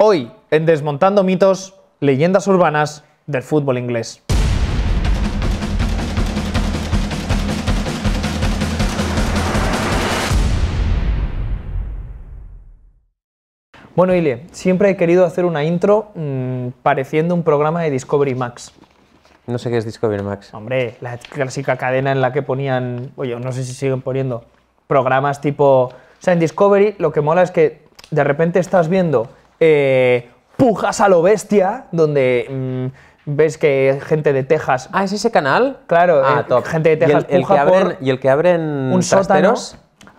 Hoy, en Desmontando mitos, leyendas urbanas del fútbol inglés. Bueno, Ile, siempre he querido hacer una intro mm, pareciendo un programa de Discovery Max. No sé qué es Discovery Max. Hombre, la clásica cadena en la que ponían, oye, no sé si siguen poniendo, programas tipo... O sea, en Discovery lo que mola es que de repente estás viendo eh, pujas a lo bestia, donde mm, ves que gente de Texas. Ah, ¿es ese canal? Claro, ah, gente de Texas. ¿Y el, que abren, por ¿Y el que abren un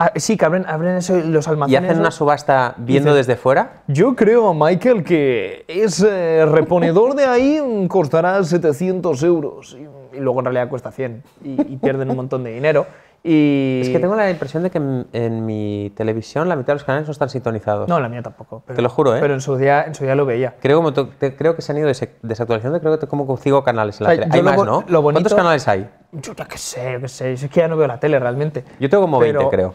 ah, sí, que abren, abren eso, los almacenes. ¿Y hacen una subasta viendo desde fuera? Yo creo, Michael, que ese eh, reponedor de ahí mm, costará 700 euros y, luego en realidad cuesta 100 y pierden un montón de dinero. Es que tengo la impresión de que en, mi televisión la mitad de los canales no están sintonizados. No, la mía tampoco. Pero, te lo juro, ¿eh? Pero en su día, en su día lo veía. Creo, creo que se han ido desactualizando, creo que como cinco canales en la tele. Hay más, ¿no? ¿Cuántos canales hay? Yo ya qué sé, sé. Es que ya no veo la tele realmente. Yo tengo como 20, creo.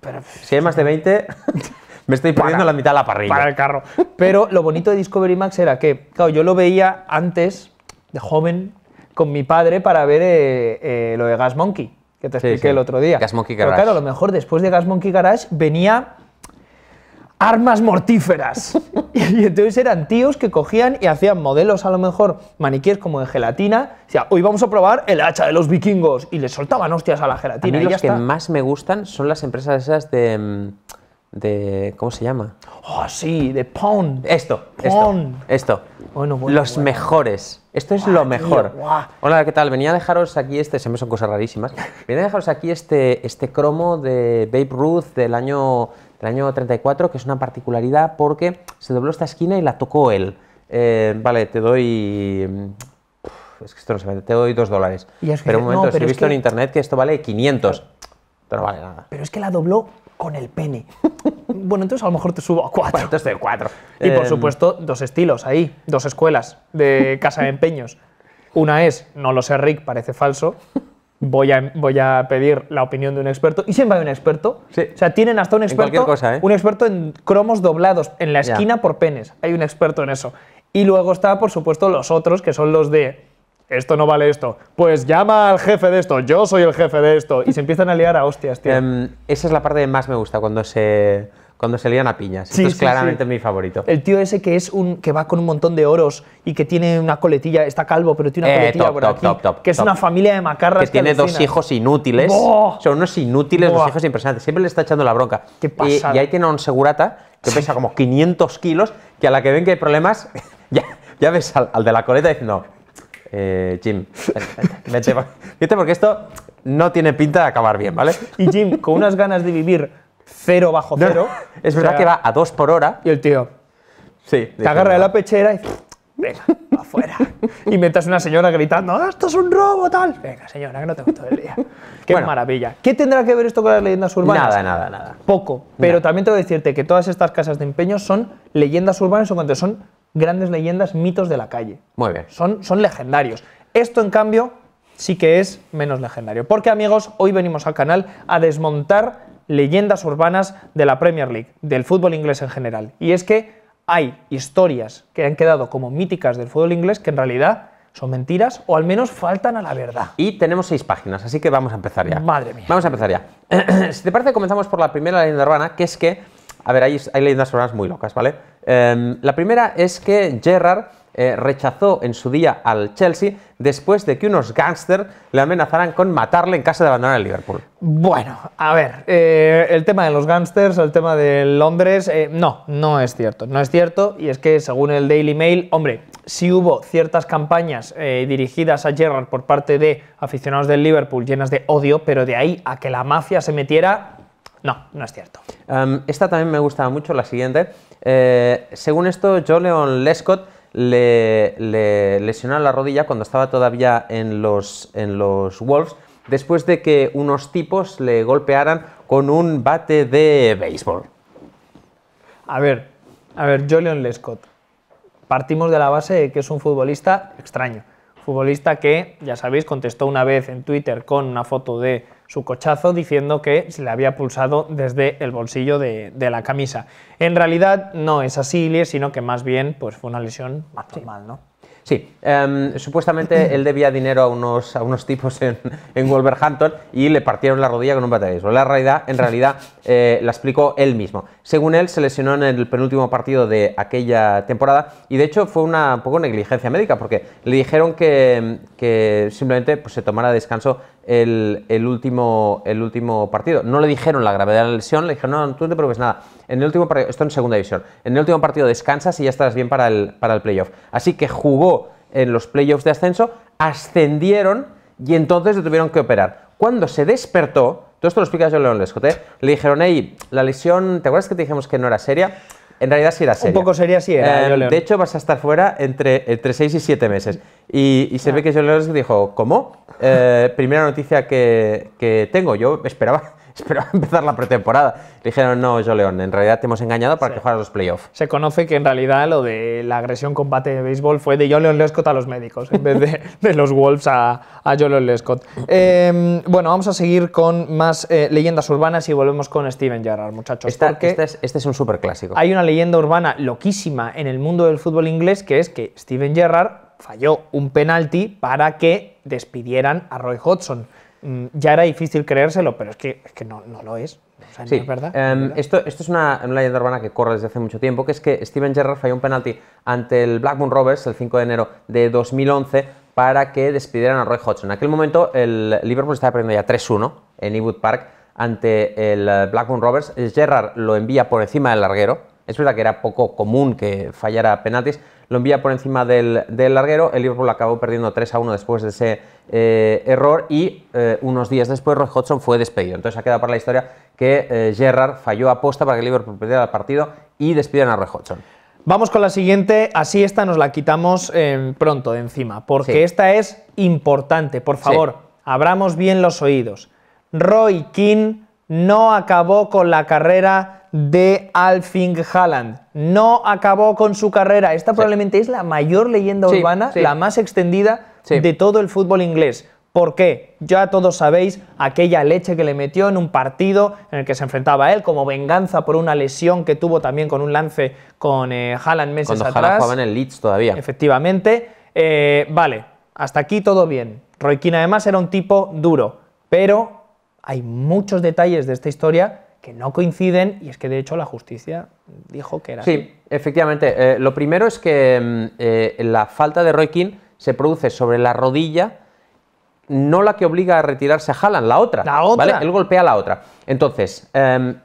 Pero, si hay más de 20, me estoy poniendo la mitad de la parrilla. Para el carro. Pero lo bonito de Discovery Max era que, claro, yo lo veía antes, de joven, con mi padre para ver eh, eh, lo de Gas Monkey que te expliqué el otro día. Gas Monkey Garage. Pero claro, a lo mejor después de Gas Monkey Garage venía armas mortíferas. y entonces eran tíos que cogían y hacían modelos, a lo mejor maniquíes como de gelatina. O sea, hoy vamos a probar el hacha de los vikingos. Y le soltaban hostias a la gelatina. A mí los que más me gustan son las empresas esas de. Mm, de ¿cómo se llama? Oh, sí, de Pond. Esto, esto, Bueno, Los mejores. Esto es lo mejor. Hola, ¿qué tal? Venía a dejaros aquí este, se me son cosas rarísimas. Venía a dejaros aquí este este cromo de Babe Ruth del año del año 34, que es una particularidad porque se dobló esta esquina y la tocó él. Eh, vale, te doy mm, es que esto no se vende, te doy dos dólares. pero un momento, he visto en internet que esto vale 500. Pero, no vale nada. Pero es que la dobló con el pene. bueno, entonces a lo mejor te subo a cuatro. Y por eh, supuesto, dos estilos ahí, dos escuelas de casa de empeños. Una es, no lo sé, Rick, parece falso. Voy a, voy a pedir la opinión de un experto. Y siempre hay un experto. O sea, tienen hasta un experto. ¿eh? Un experto en cromos doblados en la esquina por penes. Hay un experto en eso. Y luego está, por supuesto, los otros, que son los de esto no vale esto, pues llama al jefe de esto, yo soy el jefe de esto, y se empiezan a liar a hostias, tío. Em, esa es la parte que más me gusta, cuando se, cuando se lían a piñas. Esto es claramente mi favorito. El tío ese que es un que va con un montón de oros y que tiene una coletilla, está calvo, pero tiene una eh, coletilla por aquí, que es una familia de macarras que, tiene dos hijos inútiles. Son unos inútiles, los hijos impresionantes. Siempre le está echando la bronca. y, ahí tiene a un segurata que pesa como 500 kilos, que a la que ven que hay problemas, ya, ves al, de la coleta no. Eh, Jim, vete, porque esto no tiene pinta de acabar bien, ¿vale? Y Jim, con unas ganas de vivir cero bajo cero. es verdad que va a dos por hora. Y el tío. Sí. Te agarra de la pechera y. Venga, afuera. y metas una señora gritando, ah, esto es un robo, tal. Venga, señora, que no te todo el día. Qué maravilla. ¿Qué tendrá que ver esto con las leyendas urbanas? Nada, nada, nada. Poco. Pero también tengo que decirte que todas estas casas de empeño son leyendas urbanas o cuando son grandes leyendas, mitos de la calle. Muy bien. Son, son legendarios. Esto, en cambio, sí que es menos legendario. Porque, amigos, hoy venimos al canal a desmontar leyendas urbanas de la Premier League, del fútbol inglés en general. Y es que hay historias que han quedado como míticas del fútbol inglés que en realidad son mentiras o al menos faltan a la verdad. Y tenemos seis páginas, así que vamos a empezar ya. Madre mía. Vamos a empezar ya. si te parece, comenzamos por la primera leyenda urbana, que es que a ver, hay, hay leyendas urbanas muy locas, ¿vale? Em, la primera es que Gerrard eh, rechazó en su día al Chelsea después de que unos gángsters le amenazaran con matarle en casa de abandonar el Liverpool. Bueno, a ver, eh, el tema de los gángsters, el tema de Londres, eh, no, no es cierto, no es cierto, y es que según el Daily Mail, hombre, sí hubo ciertas campañas dirigidas a Gerrard por parte de aficionados del Liverpool llenas de odio, pero de ahí a que la mafia se metiera, no, no es cierto. Em, esta también me gusta mucho, la siguiente. Eh, según esto, Joleon Lescott le, le lesionó la rodilla cuando estaba todavía en los, en los Wolves, después de que unos tipos le golpearan con un bate de béisbol. A ver, a ver, Joleon Lescott. Partimos de la base de que es un futbolista extraño. Futbolista que, ya sabéis, contestó una vez en Twitter con una foto de su cochazo diciendo que se le había pulsado desde el bolsillo de, la camisa. En realidad no es así, sino que más bien pues, fue una lesión más normal, ¿no? Sí, em, supuestamente él debía dinero a unos, a unos tipos en, Wolverhampton y le partieron la rodilla con un bate La realidad, en realidad, eh, la explicó él mismo. Según él, se lesionó en el penúltimo partido de aquella temporada y de hecho fue una poco negligencia médica porque le dijeron que, simplemente pues, se tomara descanso el, último, el último partido. No le dijeron la gravedad de la lesión, le dijeron, no, tú no te preocupes nada en el último partido, esto en segunda división, en el último partido descansas y ya estarás bien para el, para el playoff. Así que jugó en los playoffs de ascenso, ascendieron y entonces le tuvieron que operar. Cuando se despertó, todo esto lo explica yo León Lescote, ¿eh? le dijeron, hey, la lesión, ¿te acuerdas que te dijimos que no era seria? En realidad sí era seria. Un poco seria sí era. Eh, de hecho, vas a estar fuera entre, entre 6 y 7 meses. Y, se ah. ve que león les dijo, ¿cómo? Eh, primera noticia que, que, tengo. Yo esperaba esperaba empezar la pretemporada. dijeron, no, yo León, en realidad te hemos engañado para que juegas los playoffs. Se conoce que en realidad lo de la agresión combate de béisbol fue de yo Lescott a los médicos, en vez de, de los Wolves a, a Lescott. Em, bueno, vamos a seguir con más eh, leyendas urbanas y volvemos con Steven Gerrard, muchachos. este, es, este es un superclásico. Hay una leyenda urbana loquísima en el mundo del fútbol inglés que es que Steven Gerrard falló un penalti para que despidieran a Roy Hodgson. Mm, ya era difícil creérselo, pero es que, no, lo es. verdad, Esto, es una, una, leyenda urbana que corre desde hace mucho tiempo, que es que Steven Gerrard falló un penalti ante el Blackburn Rovers el 5 de enero de 2011 para que despidieran a Roy Hodgson. En aquel momento el Liverpool estaba perdiendo ya 3-1 en Ewood Park ante el eh, Blackburn Rovers. Gerrard lo envía por encima del larguero. Es verdad que era poco común que fallara penaltis, lo envía por encima del, del larguero, el Liverpool acabó perdiendo 3 a 1 después de ese eh, error y eh, unos días después Roy Hodgson fue despedido. Entonces ha quedado para la historia que Gerard eh, Gerrard falló aposta para que el Liverpool perdiera el partido y despidieron a Roy Hodgson. Vamos con la siguiente, así esta nos la quitamos em, pronto de encima, porque esta es importante. Por favor, abramos bien los oídos. Roy King no acabó con la carrera de Alfing Haaland. No acabó con su carrera. Esta probablemente es la mayor leyenda urbana, la más extendida de todo el fútbol inglés. ¿Por qué? Ya todos sabéis aquella leche que le metió en un partido en el que se enfrentaba a él como venganza por una lesión que tuvo también con un lance con Halland eh, Haaland meses Cuando jugaba en el Leeds todavía. Efectivamente. Eh, vale, hasta aquí todo bien. Roy Keane además era un tipo duro, pero hay muchos detalles de esta historia que no coinciden y es que de hecho la justicia dijo que era sí, efectivamente. Eh, lo primero es que mm, eh, la falta de Roy se produce sobre la rodilla, no la que obliga a retirarse a Haaland, la otra. La otra. Él golpea a la otra. Entonces, eh,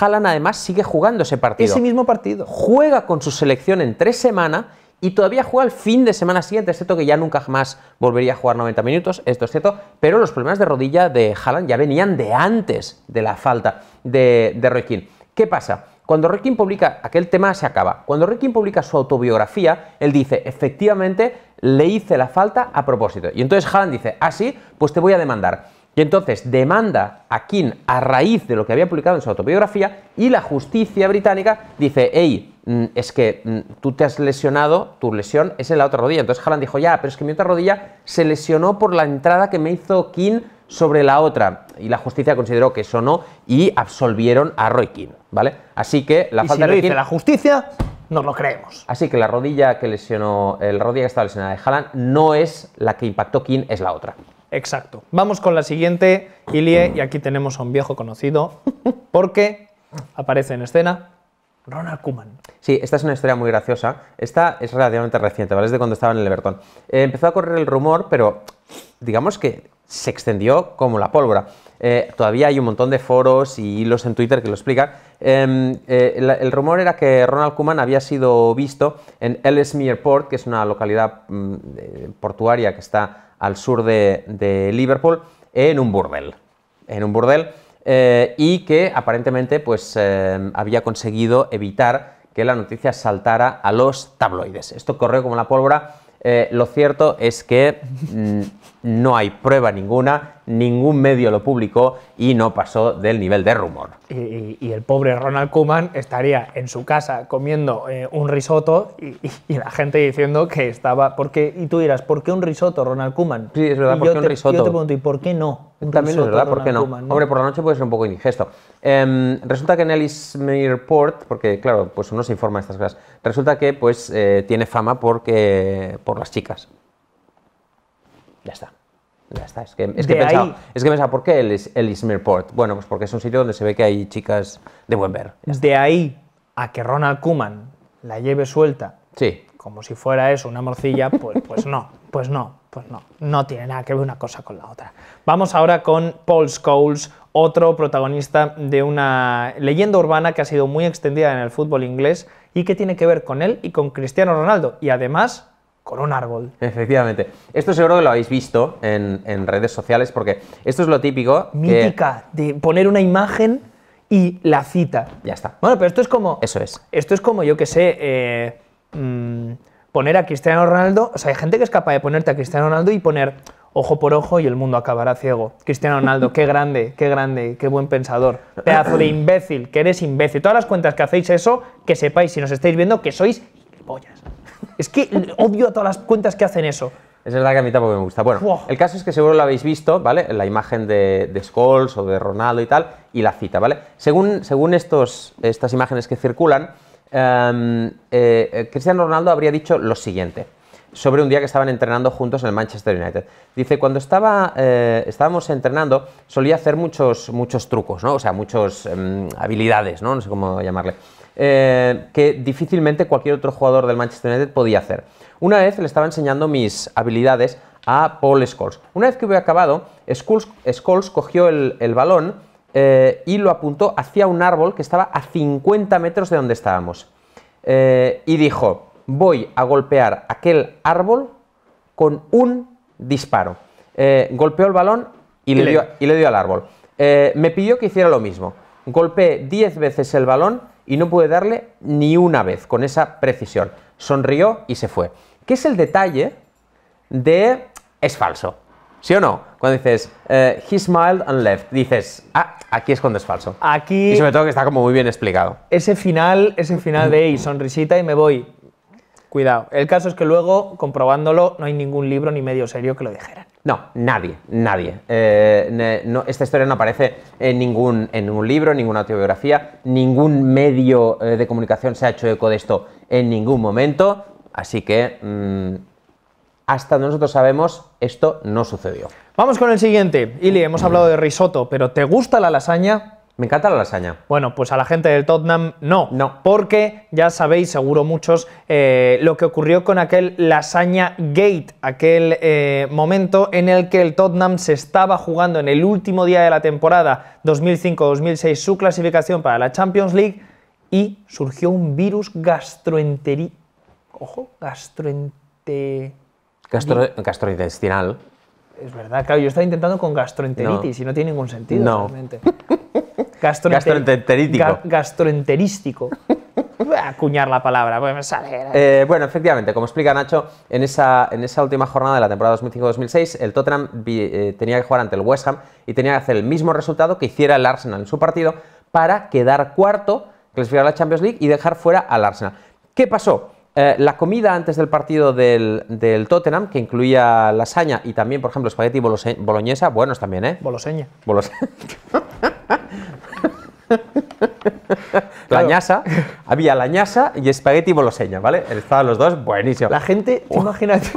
además sigue jugando ese partido. Ese mismo partido. Juega con su selección en tres semanas y todavía juega el fin de semana siguiente, excepto que ya nunca jamás volvería a jugar 90 minutos, esto es cierto, pero los problemas de rodilla de Haaland ya venían de antes de la falta de, de ¿Qué pasa? Cuando Roy publica, aquel tema se acaba, cuando Roy publica su autobiografía, él dice, efectivamente, le hice la falta a propósito. Y entonces Haaland dice, así, ah, sí, pues te voy a demandar. Y entonces demanda a King a raíz de lo que había publicado en su autobiografía y la justicia británica dice, hey, mm, es que mm, tú te has lesionado, tu lesión es en la otra rodilla. Entonces Haaland dijo, ya, pero es que mi otra rodilla se lesionó por la entrada que me hizo King sobre la otra. Y la justicia consideró que eso no y absolvieron a Roy King, ¿vale? Así que la falta si Dice la justicia no lo creemos. Así que la rodilla que lesionó, el rodilla que estaba lesionada de Haaland no es la que impactó King, es la otra exacto. Vamos con la siguiente, Ilie, y aquí tenemos a un viejo conocido, porque aparece en escena Ronald Kuman. Sí, esta es una historia muy graciosa. Esta es relativamente reciente, ¿vale? Es de cuando estaba en el Everton. Eh, empezó a correr el rumor, pero digamos que se extendió como la pólvora. Eh, todavía hay un montón de foros y hilos en Twitter que lo explican. Em, eh, el, rumor era que Ronald kuman había sido visto en Ellesmere Port, que es una localidad mm, portuaria que está al sur de, Liverpool, en un burdel. En un eh, y que aparentemente pues, eh, había conseguido evitar que la noticia saltara a los tabloides. Esto corrió como la pólvora. Eh, lo cierto es que mm, no hay prueba ninguna ningún medio lo publicó y no pasó del nivel de rumor. Y, el pobre Ronald Koeman estaría en su casa comiendo eh, un risotto y, la gente diciendo que estaba... Porque, y tú dirás, ¿por qué un risotto, Ronald Koeman? Sí, es verdad, ¿por qué un risotto? Yo te pregunto, ¿y por qué no? También es verdad, ¿por qué no? Hombre, por la noche puede ser un poco indigesto. Em, resulta que en el Report, porque claro, pues uno se informa de estas cosas, resulta que pues eh, tiene fama porque, por las chicas. Ya está. Ya está, es que, es pensaba, es ¿por qué el, el Bueno, pues porque es un sitio donde se ve que hay chicas de buen ver. De ahí a que Ronald Kuman la lleve suelta, sí. como si fuera eso, una morcilla, pues, pues no, pues no, pues no, no tiene nada que ver una cosa con la otra. Vamos ahora con Paul Scholes, otro protagonista de una leyenda urbana que ha sido muy extendida en el fútbol inglés y que tiene que ver con él y con Cristiano Ronaldo. Y además con un árbol. Efectivamente. Esto seguro que lo habéis visto en, redes sociales porque esto es lo típico. Mítica, de poner una imagen y la cita. Ya está. Bueno, pero esto es como... Eso es. Esto es como, yo que sé, eh, mm, poner a Cristiano Ronaldo... O sea, hay gente que es capaz de ponerte a Cristiano Ronaldo y poner ojo por ojo y el mundo acabará ciego. Cristiano Ronaldo, qué grande, qué grande, qué buen pensador. Pedazo de imbécil, que eres imbécil. Todas las cuentas que hacéis eso, que sepáis, si nos estáis viendo, que sois gilipollas. Es que odio a todas las cuentas que hacen eso. Es verdad que a mí tampoco me gusta. Bueno, el caso es que seguro lo habéis visto, ¿vale? La imagen de, de Scholes o de Ronaldo y tal, y la cita, ¿vale? Según, estos, estas imágenes que circulan, em, eh, eh, Cristiano Ronaldo habría dicho lo siguiente sobre un día que estaban entrenando juntos en el Manchester United. Dice, cuando estaba, eh, estábamos entrenando, solía hacer muchos, muchos trucos, ¿no? O sea, muchas em, habilidades, ¿no? No sé cómo llamarle. Eh, que difícilmente cualquier otro jugador del Manchester United podía hacer. Una vez le estaba enseñando mis habilidades a Paul Scholes. Una vez que hubo acabado, Scholes, cogió el, balón eh, y lo apuntó hacia un árbol que estaba a 50 metros de donde estábamos. Eh, y dijo, voy a golpear aquel árbol con un disparo. golpeó el balón y, le dio, y, le, dio, al árbol. me pidió que hiciera lo mismo. Golpeé 10 veces el balón y no pude darle ni una vez con esa precisión. Sonrió y se fue. ¿Qué es el detalle de es falso? ¿Sí o no? Cuando dices, eh, he smiled and left, dices, ah, aquí es cuando es falso. Aquí... Y sobre todo que está como muy bien explicado. Ese final, ese final de, y sonrisita y me voy. Cuidado. El caso es que luego, comprobándolo, no hay ningún libro ni medio serio que lo dijeran. No, nadie, nadie. Eh, no, esta historia no aparece en ningún, en libro, ninguna autobiografía, ningún medio eh, de comunicación se ha hecho eco de esto en ningún momento, así que mm, hasta nosotros sabemos esto no sucedió. Vamos con el siguiente. Ili, hemos hablado de risotto, pero ¿te gusta la lasaña? Me encanta la lasaña. Bueno, pues a la gente del Tottenham no. No. Porque ya sabéis, seguro muchos, eh, lo que ocurrió con aquel lasaña gate, aquel eh, momento en el que el Tottenham se estaba jugando en el último día de la temporada 2005-2006 su clasificación para la Champions League y surgió un virus gastroenteri... Ojo, gastroente... Gastro... gastrointestinal. Es verdad, claro, yo estaba intentando con gastroenteritis y no tiene ningún sentido no. realmente. gastroenterístico. a Acuñar la palabra, pues me eh, bueno, efectivamente, como explica Nacho, en esa, en esa última jornada de la temporada 2005-2006, el Tottenham eh, tenía que jugar ante el West Ham y tenía que hacer el mismo resultado que hiciera el Arsenal en su partido para quedar cuarto, clasificar a la Champions League y dejar fuera al Arsenal. ¿Qué pasó? Eh, la comida antes del partido del, Tottenham, que incluía lasaña y también, por ejemplo, espagueti boloñesa, buenos también, ¿eh? Boloseña. la ñasa, había la ñasa y espagueti boloseña, ¿vale? Estaban los dos buenísimos. La gente, imagínate,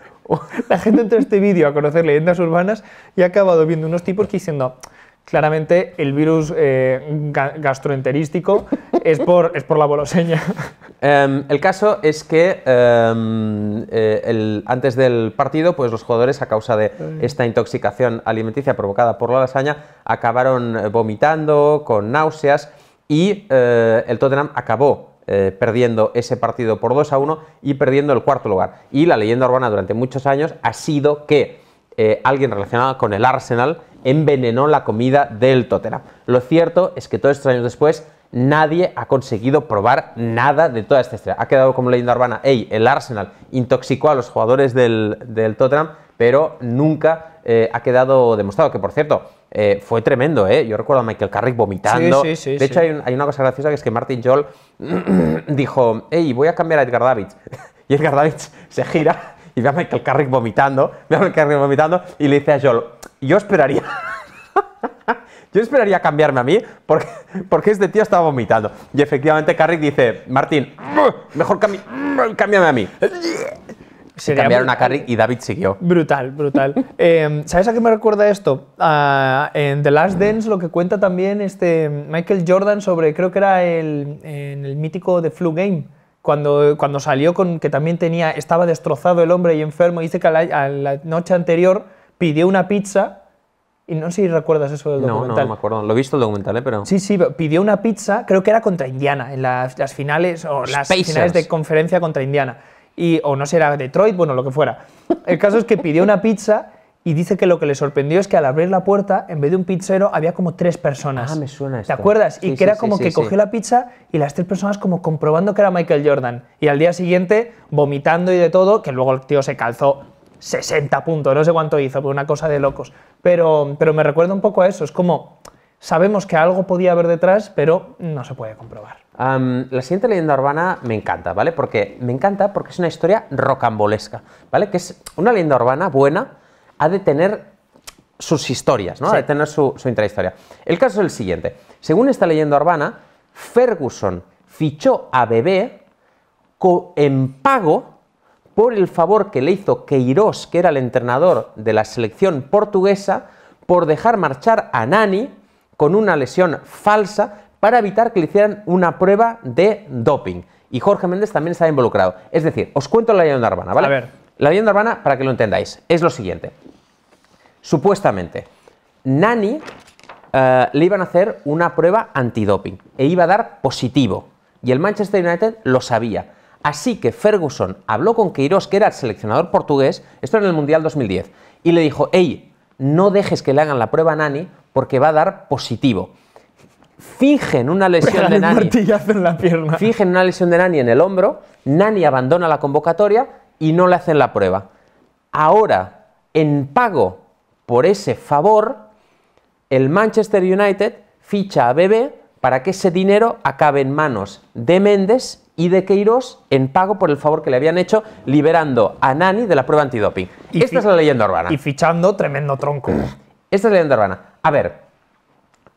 la gente entró este vídeo a conocer leyendas urbanas y ha acabado viendo unos tipos que diciendo, Claramente el virus eh, gastroenterístico es, por, es por la boloseña. Em, el caso es que em, eh, antes del partido, pues los jugadores a causa de esta intoxicación alimenticia provocada por la lasaña acabaron eh, vomitando, con náuseas y el Tottenham acabó perdiendo ese partido por 2 a 1 y perdiendo el cuarto lugar. Y la leyenda urbana durante muchos años ha sido que alguien relacionado con el Arsenal envenenó la comida del Tottenham. Lo cierto es que todos estos años después nadie ha conseguido probar nada de toda esta estrella. Ha quedado como leyenda urbana, hey, el Arsenal intoxicó a los jugadores del, Tottenham, pero nunca eh, ha quedado demostrado. Que por cierto, eh, fue tremendo, ¿eh? Yo recuerdo a Michael Carrick vomitando. de hecho, hay, una cosa graciosa que es que Martin Jol dijo, hey, voy a cambiar a Edgar Davids. y Edgar Davids se gira y ve a Michael Carrick vomitando, ve a Michael Carrick vomitando y le dice a Jol yo esperaría. yo esperaría cambiarme a mí porque, porque este tío estaba vomitando. Y efectivamente Carrick dice, Martín, mejor cambia cámbiame a mí. Se cambiaron a Carrick y David siguió. Brutal, brutal. Eh, ¿Sabes a qué me recuerda esto? Ah, en The Last Dance lo que cuenta también este Michael Jordan sobre, creo que era el, en el mítico The Flu Game, cuando, cuando salió con que también tenía, estaba destrozado el hombre y enfermo, dice que la noche anterior pidió una pizza y no sé si recuerdas eso del documental. No, no, me acuerdo. Lo he visto el documental, ¿eh? pero... Sí, sí, pidió una pizza, creo que era contra Indiana, en las, finales o las finales de conferencia contra Indiana. Y, o no sé, era Detroit, bueno, lo que fuera. El caso es que pidió una pizza y dice que lo que le sorprendió es que al abrir la puerta, en vez de un pizzero, había como tres personas. Ah, me suena esto. ¿Te acuerdas? y que era como que cogió la pizza y las tres personas como comprobando que era Michael Jordan. Y al día siguiente, vomitando y de todo, que luego el tío se calzó 60 puntos, no sé cuánto hizo, fue una cosa de locos. Pero, pero me recuerda un poco a eso, es como sabemos que algo podía haber detrás, pero no se puede comprobar. la siguiente leyenda urbana me encanta, ¿vale? Porque me encanta porque es una historia rocambolesca, ¿vale? Que es una leyenda urbana buena, ha de tener sus historias, ¿no? Ha de tener su, su intrahistoria. El caso es el siguiente. Según esta leyenda urbana, Ferguson fichó a Bebé en pago por el favor que le hizo Queiroz, que era el entrenador de la selección portuguesa, por dejar marchar a Nani con una lesión falsa para evitar que le hicieran una prueba de doping. Y Jorge Méndez también está involucrado. Es decir, os cuento la leyenda urbana, ¿vale? A ver. La leyenda urbana, para que lo entendáis, es lo siguiente. Supuestamente, Nani eh, le iban a hacer una prueba antidoping e iba a dar positivo. Y el Manchester United lo sabía. Así que Ferguson habló con Queiroz, que era el seleccionador portugués, esto en el Mundial 2010, y le dijo, hey, no dejes que le hagan la prueba a Nani porque va a dar positivo. Fijen una lesión de Nani. En una lesión de Nani en el hombro, Nani abandona la convocatoria y no le hacen la prueba. Ahora, en pago por ese favor, el Manchester United ficha a Bebé para que ese dinero acabe en manos de Méndez y de queiros en pago por el favor que le habían hecho, liberando a Nani de la prueba antidoping. Y Esta es la leyenda urbana. Y fichando tremendo tronco. Esta es la leyenda urbana. A ver,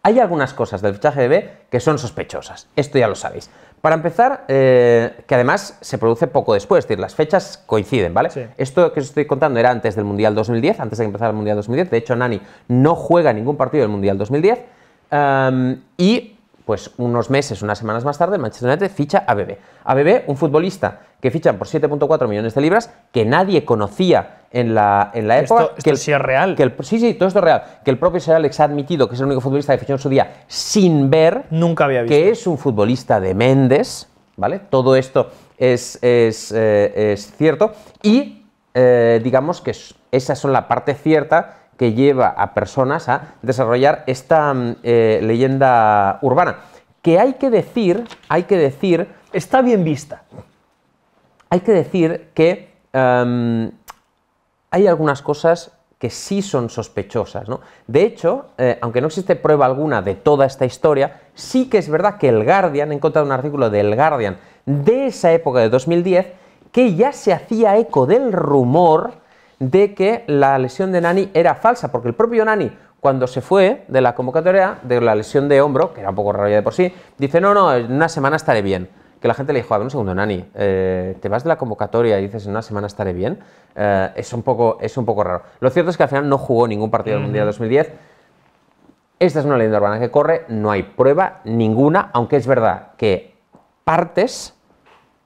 hay algunas cosas del fichaje de B que son sospechosas. Esto ya lo sabéis. Para empezar, eh, que además se produce poco después, es decir, las fechas coinciden, ¿vale? Esto que os estoy contando era antes del Mundial 2010, antes de que empezara el Mundial 2010. De hecho, Nani no juega ningún partido del Mundial 2010. Em, y pues unos meses, unas semanas más tarde, Manchester United ficha a Bebé. A Bebé, un futbolista que fichan por 7.4 millones de libras, que nadie conocía en la, época. que el, sí es real. sí, sí, todo esto es real. Que el propio Sir Alex ha admitido que es el único futbolista que fichó en su día sin ver. Nunca había visto. Que es un futbolista de Méndez, ¿vale? Todo esto es, eh, cierto. Y eh, digamos que esas son la parte cierta que lleva a personas a desarrollar esta mm, eh, leyenda urbana. Que hay que decir, hay que decir... Está bien vista. Hay que decir que em, hay algunas cosas que sí son sospechosas. ¿no? De hecho, eh, aunque no existe prueba alguna de toda esta historia, sí que es verdad que el Guardian, he encontrado un artículo del Guardian de esa época de 2010, que ya se hacía eco del rumor de que la lesión de Nani era falsa, porque el propio Nani, cuando se fue de la convocatoria, de la lesión de hombro, que era un poco raro ya de por sí, dice, no, no, en una semana estaré bien. Que la gente le dijo, a ver un segundo, Nani, eh, te vas de la convocatoria y dices, en una semana estaré bien, eh, es, un poco, es un poco raro. Lo cierto es que al final no jugó ningún partido del Mundial 2010. Esta es una leyenda urbana que corre, no hay prueba ninguna, aunque es verdad que partes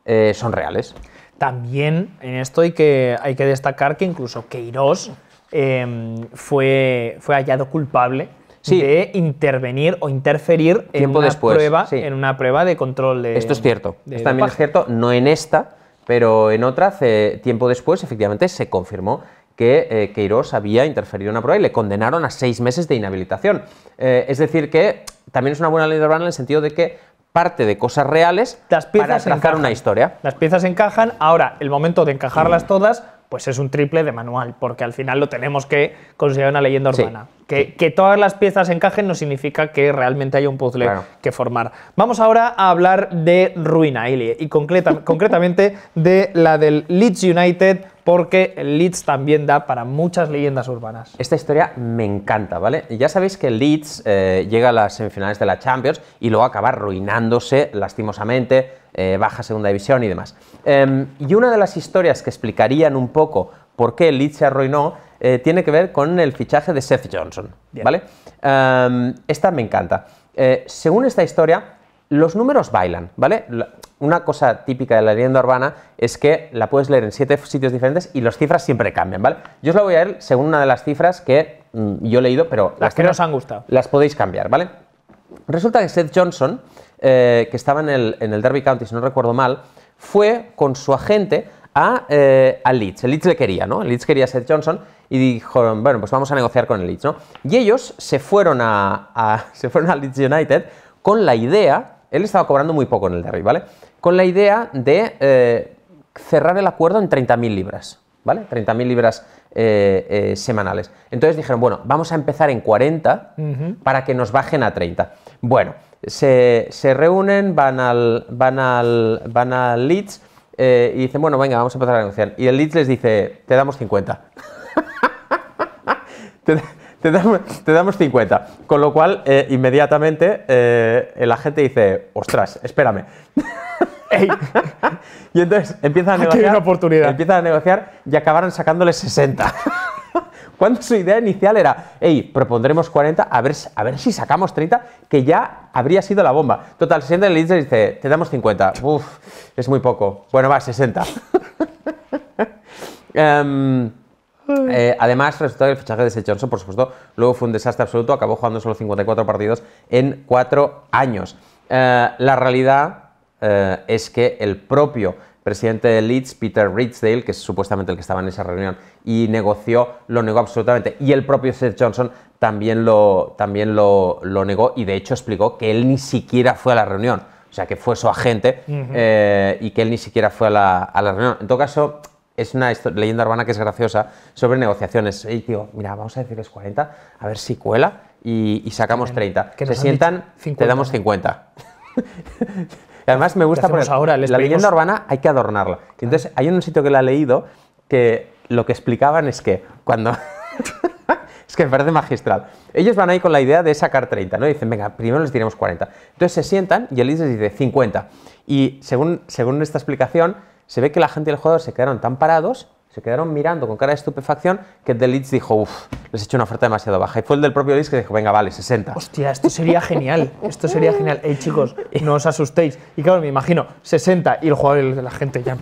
eh, son reales. También en esto hay que, destacar que incluso Queiroz em, fue, fue hallado culpable de intervenir o interferir en una, prueba, en una, prueba, de control de. Esto es cierto. Esto también es cierto, no en esta, pero en otra, tiempo después, efectivamente, se confirmó que eh, Queirós había interferido en una prueba y le condenaron a seis meses de inhabilitación. Eh, es decir, que también es una buena ley de en el sentido de que parte de cosas reales las piezas para una historia. Las piezas encajan, ahora el momento de encajarlas mm. todas pues es un triple de manual, porque al final lo tenemos que considerar una leyenda urbana. Que, todas las piezas encajen no significa que realmente haya un puzzle que formar. Vamos ahora a hablar de ruina, y concretamente de la del Leeds United, porque Leeds también da para muchas leyendas urbanas. Esta historia me encanta, ¿vale? Ya sabéis que Leeds eh, llega a las semifinales de la Champions y luego acaba arruinándose lastimosamente, eh, baja segunda división y demás. Em, y una de las historias que explicarían un poco por qué Leeds se arruinó eh, tiene que ver con el fichaje de Seth Johnson, ¿vale? Em, esta me encanta. Eh, según esta historia, los números bailan, ¿vale? Una cosa típica de la leyenda urbana es que la puedes leer en siete sitios diferentes y las cifras siempre cambian, ¿vale? Yo os la voy a leer según una de las cifras que mm, yo he leído, pero... Las, que nos han gustado. Las podéis cambiar, ¿vale? Resulta que Seth Johnson, eh, que estaba en el Derby County, si no recuerdo mal, fue con su agente eh, a, Leeds. Leeds le quería, ¿no? Leeds quería a Seth Johnson y dijo, bueno, pues vamos a negociar con el Leeds, ¿no? Y ellos se fueron a, se fueron Leeds United con la idea, él estaba cobrando muy poco en el derby, ¿vale? Con la idea de eh, cerrar el acuerdo en 30.000 libras, ¿vale? 30.000 libras eh, semanales. Entonces dijeron, bueno, vamos a empezar en 40 para que nos bajen a 30. Bueno, se, reúnen, van al, van al, van al Leeds eh, y dicen, bueno, venga, vamos a empezar a negociar. Y el lead les dice, te damos 50. te, damos, 50. Con lo cual, eh, inmediatamente, eh, el agente dice, ostras, espérame. y entonces empiezan a negociar. oportunidad. Empiezan a negociar y acabaron sacándole 60. cuando su idea inicial era, hey, propondremos 40, a ver, a ver si sacamos 30, que ya habría sido la bomba. Total, 60 el líder dice, te damos 50. Uf, es muy poco. Bueno, va, 60. Em, eh, además, resulta que el fichaje de por supuesto, luego fue un desastre absoluto, acabó jugando solo 54 partidos en 4 años. Eh, la realidad eh, es que el propio presidente de Leeds, Peter Ridsdale, que es supuestamente el que estaba en esa reunión y negoció, lo negó absolutamente. Y el propio Seth Johnson también lo, también lo, negó y de hecho explicó que él ni siquiera fue a la reunión. O sea, que fue su agente eh, y que él ni siquiera fue a la, reunión. En todo caso, es una leyenda urbana que es graciosa sobre negociaciones. Y digo, mira, vamos a decirles 40, a ver si cuela y, sacamos 30. Se sientan, te damos 50. además me gusta porque ahora? la leyenda urbana hay que adornarla. Entonces, hay un sitio que la he leído que lo que explicaban es que cuando... es que me parece magistral. Ellos van ahí con la idea de sacar 30, ¿no? Y dicen, venga, primero les diremos 40. Entonces se sientan y el les dice 50. Y según, según esta explicación, se ve que la gente y el jugador se quedaron tan parados se quedaron mirando con cara de estupefacción que el de dijo, uff, les he hecho una oferta demasiado baja. Y fue el del propio Leeds que dijo, venga, vale, 60. Hostia, esto sería genial, esto sería genial. Ey, chicos, no os asustéis. Y claro, me imagino, 60 y el jugador de la gente ya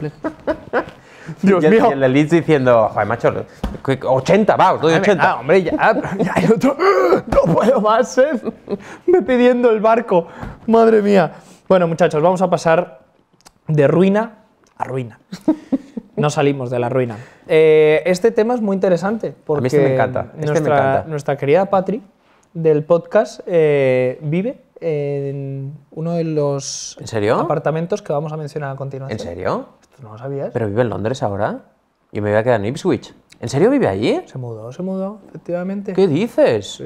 Dios mío. Y el de Leeds diciendo, joder, macho, 80, va, os doy 80. Ah, hombre, ya, hay otro, no puedo más, eh. me pidiendo el barco, madre mía. Bueno, muchachos, vamos a pasar de ruina a ruina. No salimos de la ruina. Eh, este tema es muy interesante porque A mí este me este encanta. nuestra, querida Patri del podcast eh, vive en uno de los apartamentos que vamos a mencionar a continuación. ¿En serio? no lo sabías. ¿Pero vive en Londres ahora? y me voy a quedar en Ipswich. ¿En serio vive allí? Se mudó, se mudó, efectivamente. ¿Qué dices?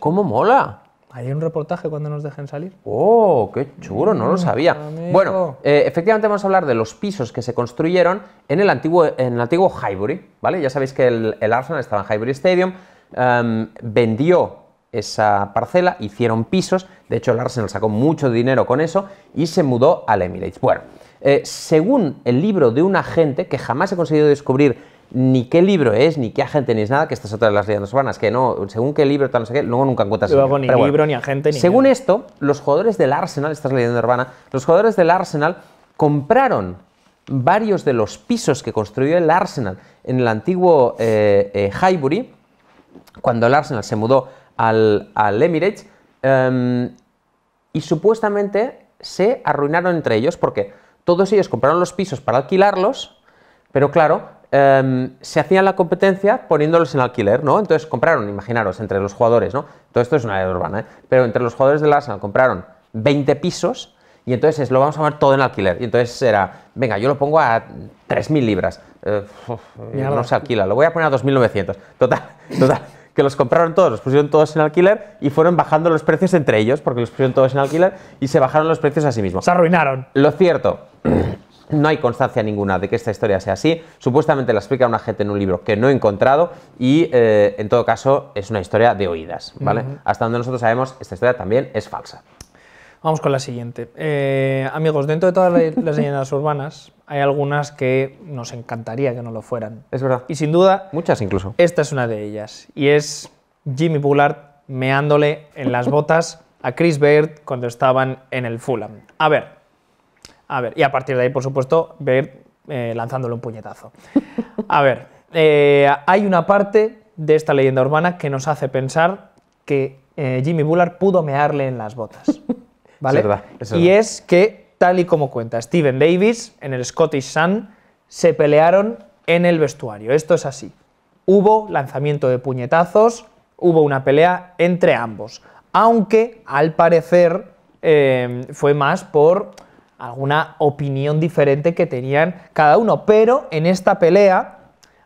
¿Cómo mola? Hay un reportaje cuando nos dejen salir. ¡Oh, qué chulo! No lo mm, sabía. Bueno, eh, efectivamente vamos a hablar de los pisos que se construyeron en el antiguo, en el antiguo Highbury, ¿vale? Ya sabéis que el, Arsenal estaba en Highbury Stadium, em, vendió esa parcela, hicieron pisos, de hecho el Arsenal sacó mucho dinero con eso y se mudó al Emirates. Bueno, eh, según el libro de un agente que jamás he conseguido descubrir ni qué libro es, ni qué agente, ni es nada, que estas de las leyendas urbanas, que no, según qué libro, tal, no sé qué, luego nunca encuentras. Luego ni libro, ni agente, ni. Según esto, los jugadores del Arsenal, estás leyendo urbana, los jugadores del Arsenal compraron varios de los pisos que construyó el Arsenal en el antiguo eh, eh, Highbury, cuando el Arsenal se mudó al, Emirates, em, y supuestamente se arruinaron entre ellos porque todos ellos compraron los pisos para alquilarlos, pero claro, Em, se hacía la competencia poniéndolos en alquiler, ¿no? Entonces compraron, imaginaros, entre los jugadores, ¿no? Todo esto es una área urbana, ¿eh? Pero entre los jugadores del Arsenal compraron 20 pisos y entonces lo vamos a poner todo en alquiler. Y entonces era, venga, yo lo pongo a 3.000 libras. Eh, eh no se alquila, lo voy a poner a 2.900. Total, total. que los compraron todos, los pusieron todos en alquiler y fueron bajando los precios entre ellos, porque los pusieron todos en alquiler y se bajaron los precios a sí mismos. Se arruinaron. Lo cierto no hay constancia ninguna de que esta historia sea así. Supuestamente la explica una gente en un libro que no he encontrado y eh, en todo caso es una historia de oídas, ¿vale? Hasta donde nosotros sabemos, esta historia también es falsa. Vamos con la siguiente. Eh, amigos, dentro de todas las leyendas urbanas hay algunas que nos encantaría que no lo fueran. Es verdad. Y sin duda... Muchas incluso. Esta es una de ellas. Y es Jimmy Bullard meándole en las botas a Chris Baird cuando estaban en el Fulham. A ver, a ver, y a partir de ahí, por supuesto, ver eh, lanzándole un puñetazo. A ver, eh, hay una parte de esta leyenda urbana que nos hace pensar que eh, Jimmy Bullard pudo mearle en las botas. ¿Vale? Es verdad, es verdad. y es que, tal y como cuenta Steven Davis en el Scottish Sun, se pelearon en el vestuario. Esto es así. Hubo lanzamiento de puñetazos, hubo una pelea entre ambos. Aunque, al parecer, fue más por alguna opinión diferente que tenían cada uno. Pero en esta pelea,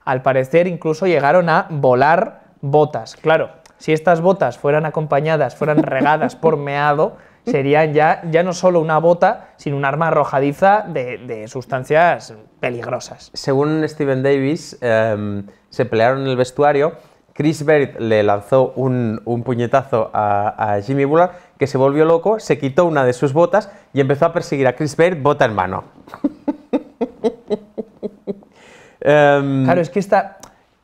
al parecer, incluso llegaron a volar botas. Claro, si estas botas fueran acompañadas, fueran regadas por meado, serían ya, ya no solo una bota, sino un arma arrojadiza de, sustancias peligrosas. Según Steven Davis, em, se pelearon en el vestuario. Chris Baird le lanzó un, puñetazo a, a Jimmy Bullard que se volvió loco, se quitó una de sus botas y empezó a perseguir a Chris Baird bota en mano. Em, claro, es que esta,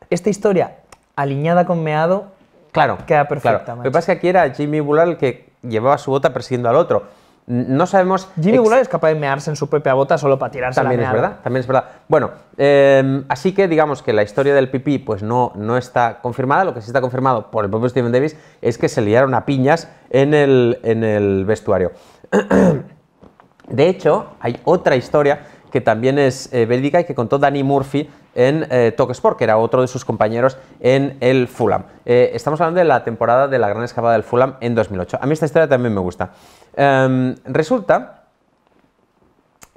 esta historia alineada con meado claro, queda perfecta. Claro. Lo que pasa es que aquí era Jimmy Bullard el que llevaba su bota persiguiendo al otro. No sabemos. Jimmy Goulart es capaz de mearse en su propia bota solo para tirarse también la es verdad También es verdad. Bueno, em, así que digamos que la historia del pipí pues no, no está confirmada. Lo que sí está confirmado por el propio Steven Davis es que se liaron a piñas en el, en el vestuario. De hecho, hay otra historia que también es eh, y que contó Danny Murphy en eh, Sport, que era otro de sus compañeros en el Fulham. Eh, estamos hablando de la temporada de la gran escapada del Fulham en 2008. A mí esta historia también me gusta. Em, resulta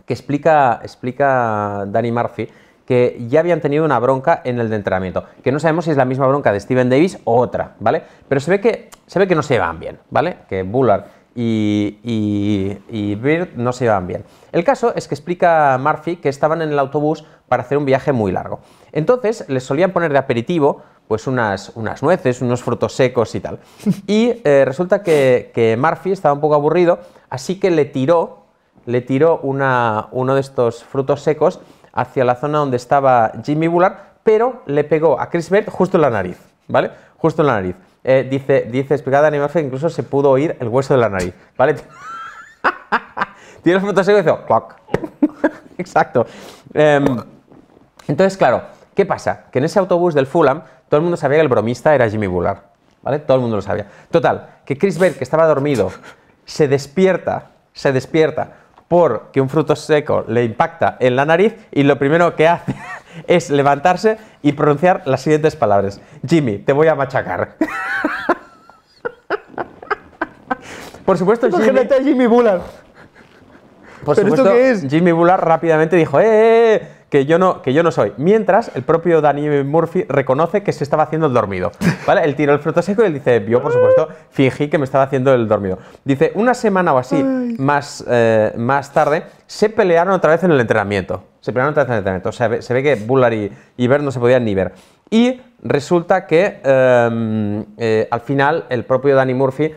que explica, explica Danny Murphy que ya habían tenido una bronca en el de entrenamiento, que no sabemos si es la misma bronca de Steven Davis o otra, ¿vale? Pero se ve que, se ve que no se van bien, ¿vale? Que Bullard y, y, Bird no se iban bien. El caso es que explica Murphy que estaban en el autobús para hacer un viaje muy largo. Entonces les solían poner de aperitivo pues unas, unas nueces, unos frutos secos y tal. Y eh, resulta que, Murphy estaba un poco aburrido, así que le tiró, le tiró uno de estos frutos secos hacia la zona donde estaba Jimmy Bullard, pero le pegó a Chris Bird justo en la nariz, ¿vale? Justo en la nariz. Eh, dice, dice, explicada animación, incluso se pudo oír el hueso de la nariz, ¿vale? Tiene el fruto seco. y dice, Exacto. Em, entonces, claro, ¿qué pasa? Que en ese autobús del Fulham, todo el mundo sabía que el bromista era Jimmy Bullard, ¿vale? Todo el mundo lo sabía. Total, que Chris Bell, que estaba dormido, se despierta, se despierta porque un fruto seco le impacta en la nariz y lo primero que hace es levantarse y pronunciar las siguientes palabras. Jimmy, te voy a machacar. Por supuesto, Jimmy... Jimmy Bullard. Por supuesto, Jimmy Bullard rápidamente dijo, ¡eh! eh, eh" que yo no, que yo no soy. Mientras, el propio Danny Murphy reconoce que se estaba haciendo el dormido. ¿Vale? Él tiró el fruto seco y él dice, yo por supuesto fingí que me estaba haciendo el dormido. Dice, una semana o así más, eh, más tarde, se pelearon otra vez en el entrenamiento. Se pelearon otra vez en el entrenamiento. O sea, se ve que Bullard y, Bert no se podían ni ver. Y resulta que em, eh, al final el propio Danny Murphy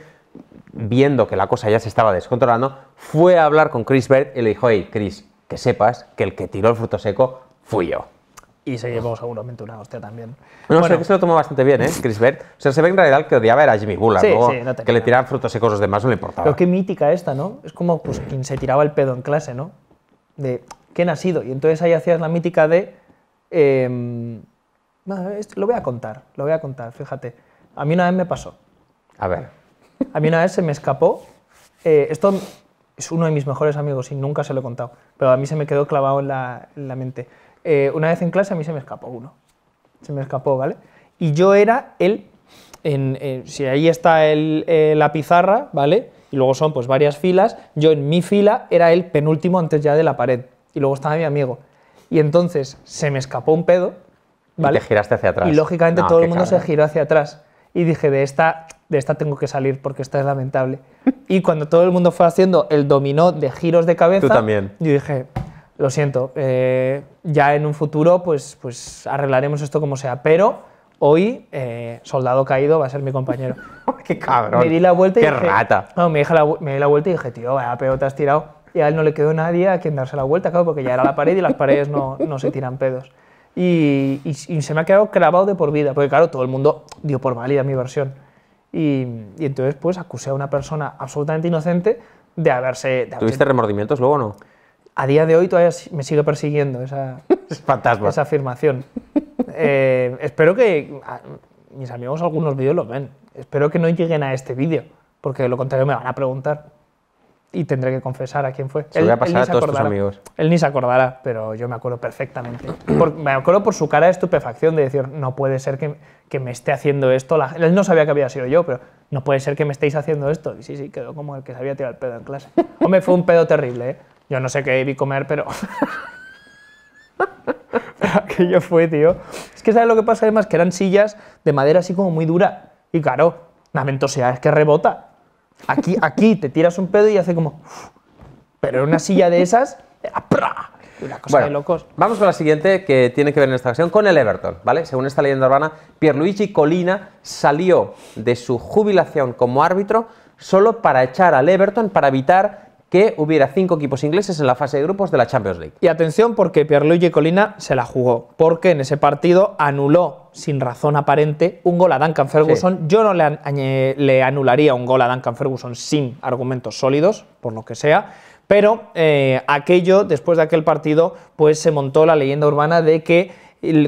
viendo que la cosa ya se estaba descontrolando, fue a hablar con Chris Bird y le dijo, hey, Chris, que sepas que el que tiró el fruto seco fui yo. Y se llevó seguramente una hostia también. No, bueno. sé que se lo tomó bastante bien, ¿eh? Chris Bert O sea, se ve en realidad que odiaba era Jimmy Bullard, no que le tiraban frutos secos a los demás, no le importaba. Pero qué mítica esta, ¿no? Es como pues, quien se tiraba el pedo en clase, ¿no? De, ¿quién ha sido? Y entonces ahí hacías la mítica de... Eh, lo voy a contar, lo voy a contar, fíjate. A mí una vez me pasó. A ver. A mí una vez se me escapó. Eh, esto es uno de mis mejores amigos y nunca se lo he contado, pero a mí se me quedó clavado en la, mente. Eh, una vez en clase a mí se me escapó uno, se me escapó, ¿vale? Y yo era él en, si ahí está el, eh, la pizarra, ¿vale? Y luego son pues varias filas, yo en mi fila era el penúltimo antes ya de la pared, y luego estaba mi amigo. Y entonces se me escapó un pedo, ¿vale? Y te giraste hacia atrás. Y lógicamente todo el mundo se giró hacia atrás. Y dije, de esta de esta tengo que salir porque esta es lamentable. Y cuando todo el mundo fue haciendo el dominó de giros de cabeza, Tú también. yo dije, lo siento, eh, ya en un futuro pues, pues arreglaremos esto como sea, pero hoy eh, Soldado Caído va a ser mi compañero. ¡Qué cabrón! Me di la vuelta y ¡Qué dije, rata! me, di la vuelta y dije, tío, vaya pedo te has tirado. Y a él no le quedó nadie a quien darse la vuelta, claro, porque ya era la pared y las paredes no, no se tiran pedos. Y, se me ha quedado clavado de por vida, porque claro, todo el mundo dio por válida mi versión. Y, entonces, pues, acusé a una persona absolutamente inocente de haberse... ¿Tuviste remordimientos luego o no? A día de hoy todavía me sigue persiguiendo esa, es fantasma. esa afirmación. Eh, espero que... mis amigos algunos vídeos lo ven. Espero que no lleguen a este vídeo, porque de lo contrario me van a preguntar y tendré que confesar a quién fue. Se él, voy a pasar a todos tus amigos. Él ni se acordará, pero yo me acuerdo perfectamente. me acuerdo por su cara de estupefacción, de decir, no puede ser que, me esté haciendo esto. él no sabía que había sido yo, pero no puede ser que me estéis haciendo esto. Y sí, sí, quedó como el que sabía tirar el pedo en clase. Hombre, fue un pedo terrible, ¿eh? Yo no sé qué vi comer, pero... pero aquello fue, tío. Es que, ¿sabes lo que pasa? Además, que eran sillas de madera así como muy dura. Y claro, la mentosidad es que rebota. Aquí, aquí te tiras un pedo y hace como. Pero en una silla de esas. Una cosa de locos. Vamos con la siguiente que tiene que ver en esta ocasión con el Everton, ¿vale? Según esta leyenda urbana, Pierluigi Colina salió de su jubilación como árbitro solo para echar al Everton para evitar que hubiera cinco equipos ingleses en la fase de grupos de la Champions League. Y atención porque Pierluigi Colina se la jugó, porque en ese partido anuló sin razón aparente un gol a Duncan Ferguson. Yo no le, anularía un gol a Duncan Ferguson sin argumentos sólidos, por lo que sea. Pero eh, aquello, después de aquel partido, pues se montó la leyenda urbana de que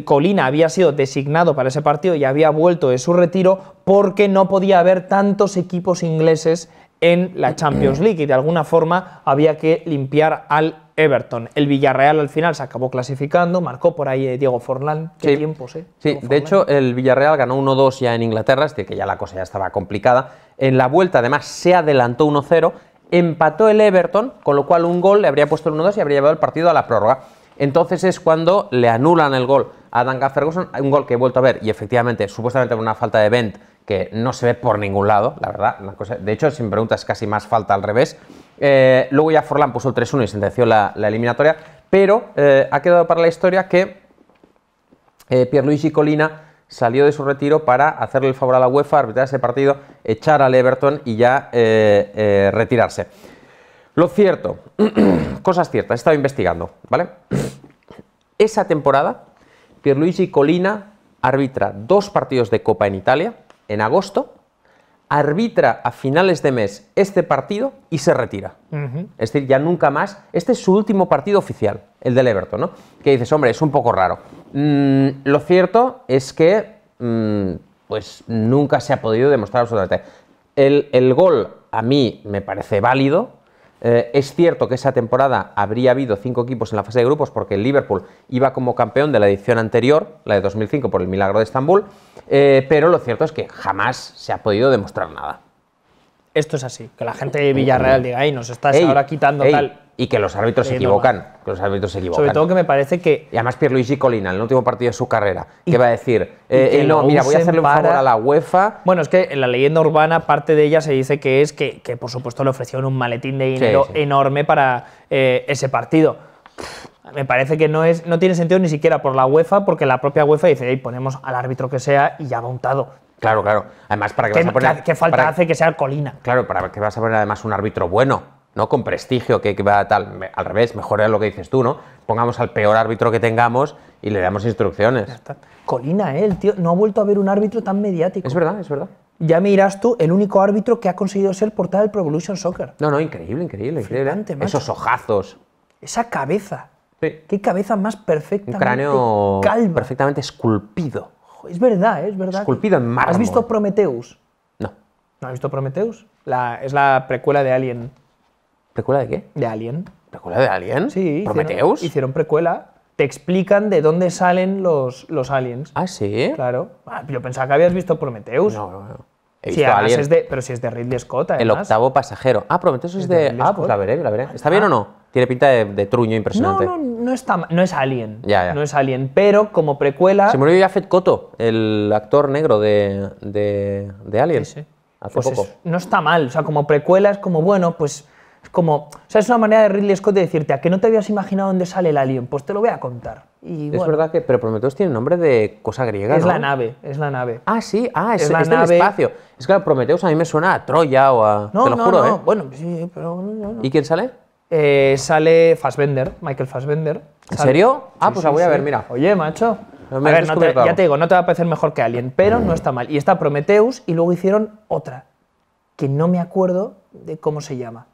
Colina había sido designado para ese partido y había vuelto de su retiro porque no podía haber tantos equipos ingleses en la Champions League y de alguna forma había que limpiar al Everton. El Villarreal al final se acabó clasificando, marcó por ahí eh, Diego Forlán. Qué sí, eh, Sí, de hecho, el Villarreal ganó 1-2 ya en Inglaterra, decir, este que ya la cosa ya estaba complicada. En la vuelta, además, se adelantó 1-0, empató el Everton, con lo cual un gol le habría puesto el 1-2 y habría llevado el partido a la prórroga. Entonces es cuando le anulan el gol a Danga Ferguson, un gol que he vuelto a ver, y efectivamente, supuestamente por una falta de Bent, que no se ve por ningún lado, la verdad. de hecho, sin preguntas, casi más falta al revés. Eh, luego ya Forlán puso el 3-1 y sentenció la, la eliminatoria, pero eh, ha quedado para la historia que eh, Pierluigi Colina salió de su retiro para hacerle el favor a la UEFA, arbitrar ese partido, echar al Everton y ya retirarse. Lo cierto, cosas ciertas, he estado investigando, ¿vale? Esa temporada, Pierluigi Colina arbitra dos partidos de Copa en Italia, en agosto, arbitra a finales de mes este partido y se retira. Es decir, ya nunca más. Este es su último partido oficial, el del Everton, ¿no? Que dices, hombre, es un poco raro. Mm, lo cierto es que, mm, pues nunca se ha podido demostrar absolutamente. El, gol a mí me parece válido. Eh, es cierto que esa temporada habría habido cinco equipos en la fase de grupos porque el Liverpool iba como campeón de la edición anterior, la de 2005, por el milagro de Estambul eh, pero lo cierto es que jamás se ha podido demostrar nada. Esto es así, que la gente de Villarreal diga, ay, nos estás ahora quitando tal. Y que los árbitros eh, se equivocan, los árbitros se equivocan. Sobre todo que me parece que... Y además Pierluigi Colina, en el último partido de su carrera, qué que va a decir, eh, no, mira, voy a hacerle un favor a la UEFA. Bueno, es que en la leyenda urbana parte de ella se dice que es que, que por supuesto le ofrecieron un maletín de dinero enorme para ese partido me parece que no, es, no tiene sentido ni siquiera por la UEFA, porque la propia UEFA dice, ponemos al árbitro que sea y ya va untado. Claro, claro. Además, ¿para qué, vas a poner...? ¿Qué falta hace que sea Colina? Claro, ¿para que vas a poner además un árbitro bueno? ¿No? Con prestigio, que, va tal... Al revés, mejor era lo que dices tú, ¿no? Pongamos al peor árbitro que tengamos y le damos instrucciones. Colina, él, eh, El tío no ha vuelto a ver un árbitro tan mediático. Es verdad, es verdad. Ya me tú, el único árbitro que ha conseguido ser portada del Pro Soccer. No, no, increíble, increíble, increíble. Esos ojazos. Esa cabeza. Qué cabeza más perfecta. Un cráneo perfectamente esculpido. Es verdad, es verdad. Esculpido en mármol. ¿Has visto Prometheus? No. ¿No has visto Prometheus? es la precuela de Alien. ¿Precuela de qué? De Alien. ¿Precuela de Alien? Sí. ¿Prometheus? Hicieron, precuela. Te explican de dónde salen los, los aliens. Ah, sí. Claro. Ah, yo pensaba que habías visto Prometheus. No, no, no pero si es de Ridley Scott, El octavo pasajero. Ah, prometo eso es, de... ah, pues la veré, la veré. ¿Está bien ah. o no? Tiene pinta de, truño impresionante. No, no, no, está, no es Alien. Ya, No es Alien, pero como precuela... Se murió Jafet Cotto, el actor negro de, de, Alien. Sí, sí. Hace pues poco. no está mal, o sea, como precuela es como, bueno, pues es como, sea, es una manera de Ridley Scott de decirte, ¿a que no te habías imaginado dónde sale el alien? Pues te lo voy a contar. es verdad que, pero Prometheus tiene nombre de cosa griega, Es la nave, es la nave. Ah, sí, ah, es, la nave. espacio. Es que Prometheus a mí me suena a Troya o a... No, te lo no, juro, no. ¿eh? Bueno, sí, pero... No, ¿Y quién sale? Eh, sale Fassbender, Michael Fassbender. ¿En serio? Ah, pues la voy a ver, mira. Oye, macho. A ver, no ya te digo, no te va a parecer mejor que Alien, pero no está mal. Y está Prometheus y luego hicieron otra, que no me acuerdo de cómo se llama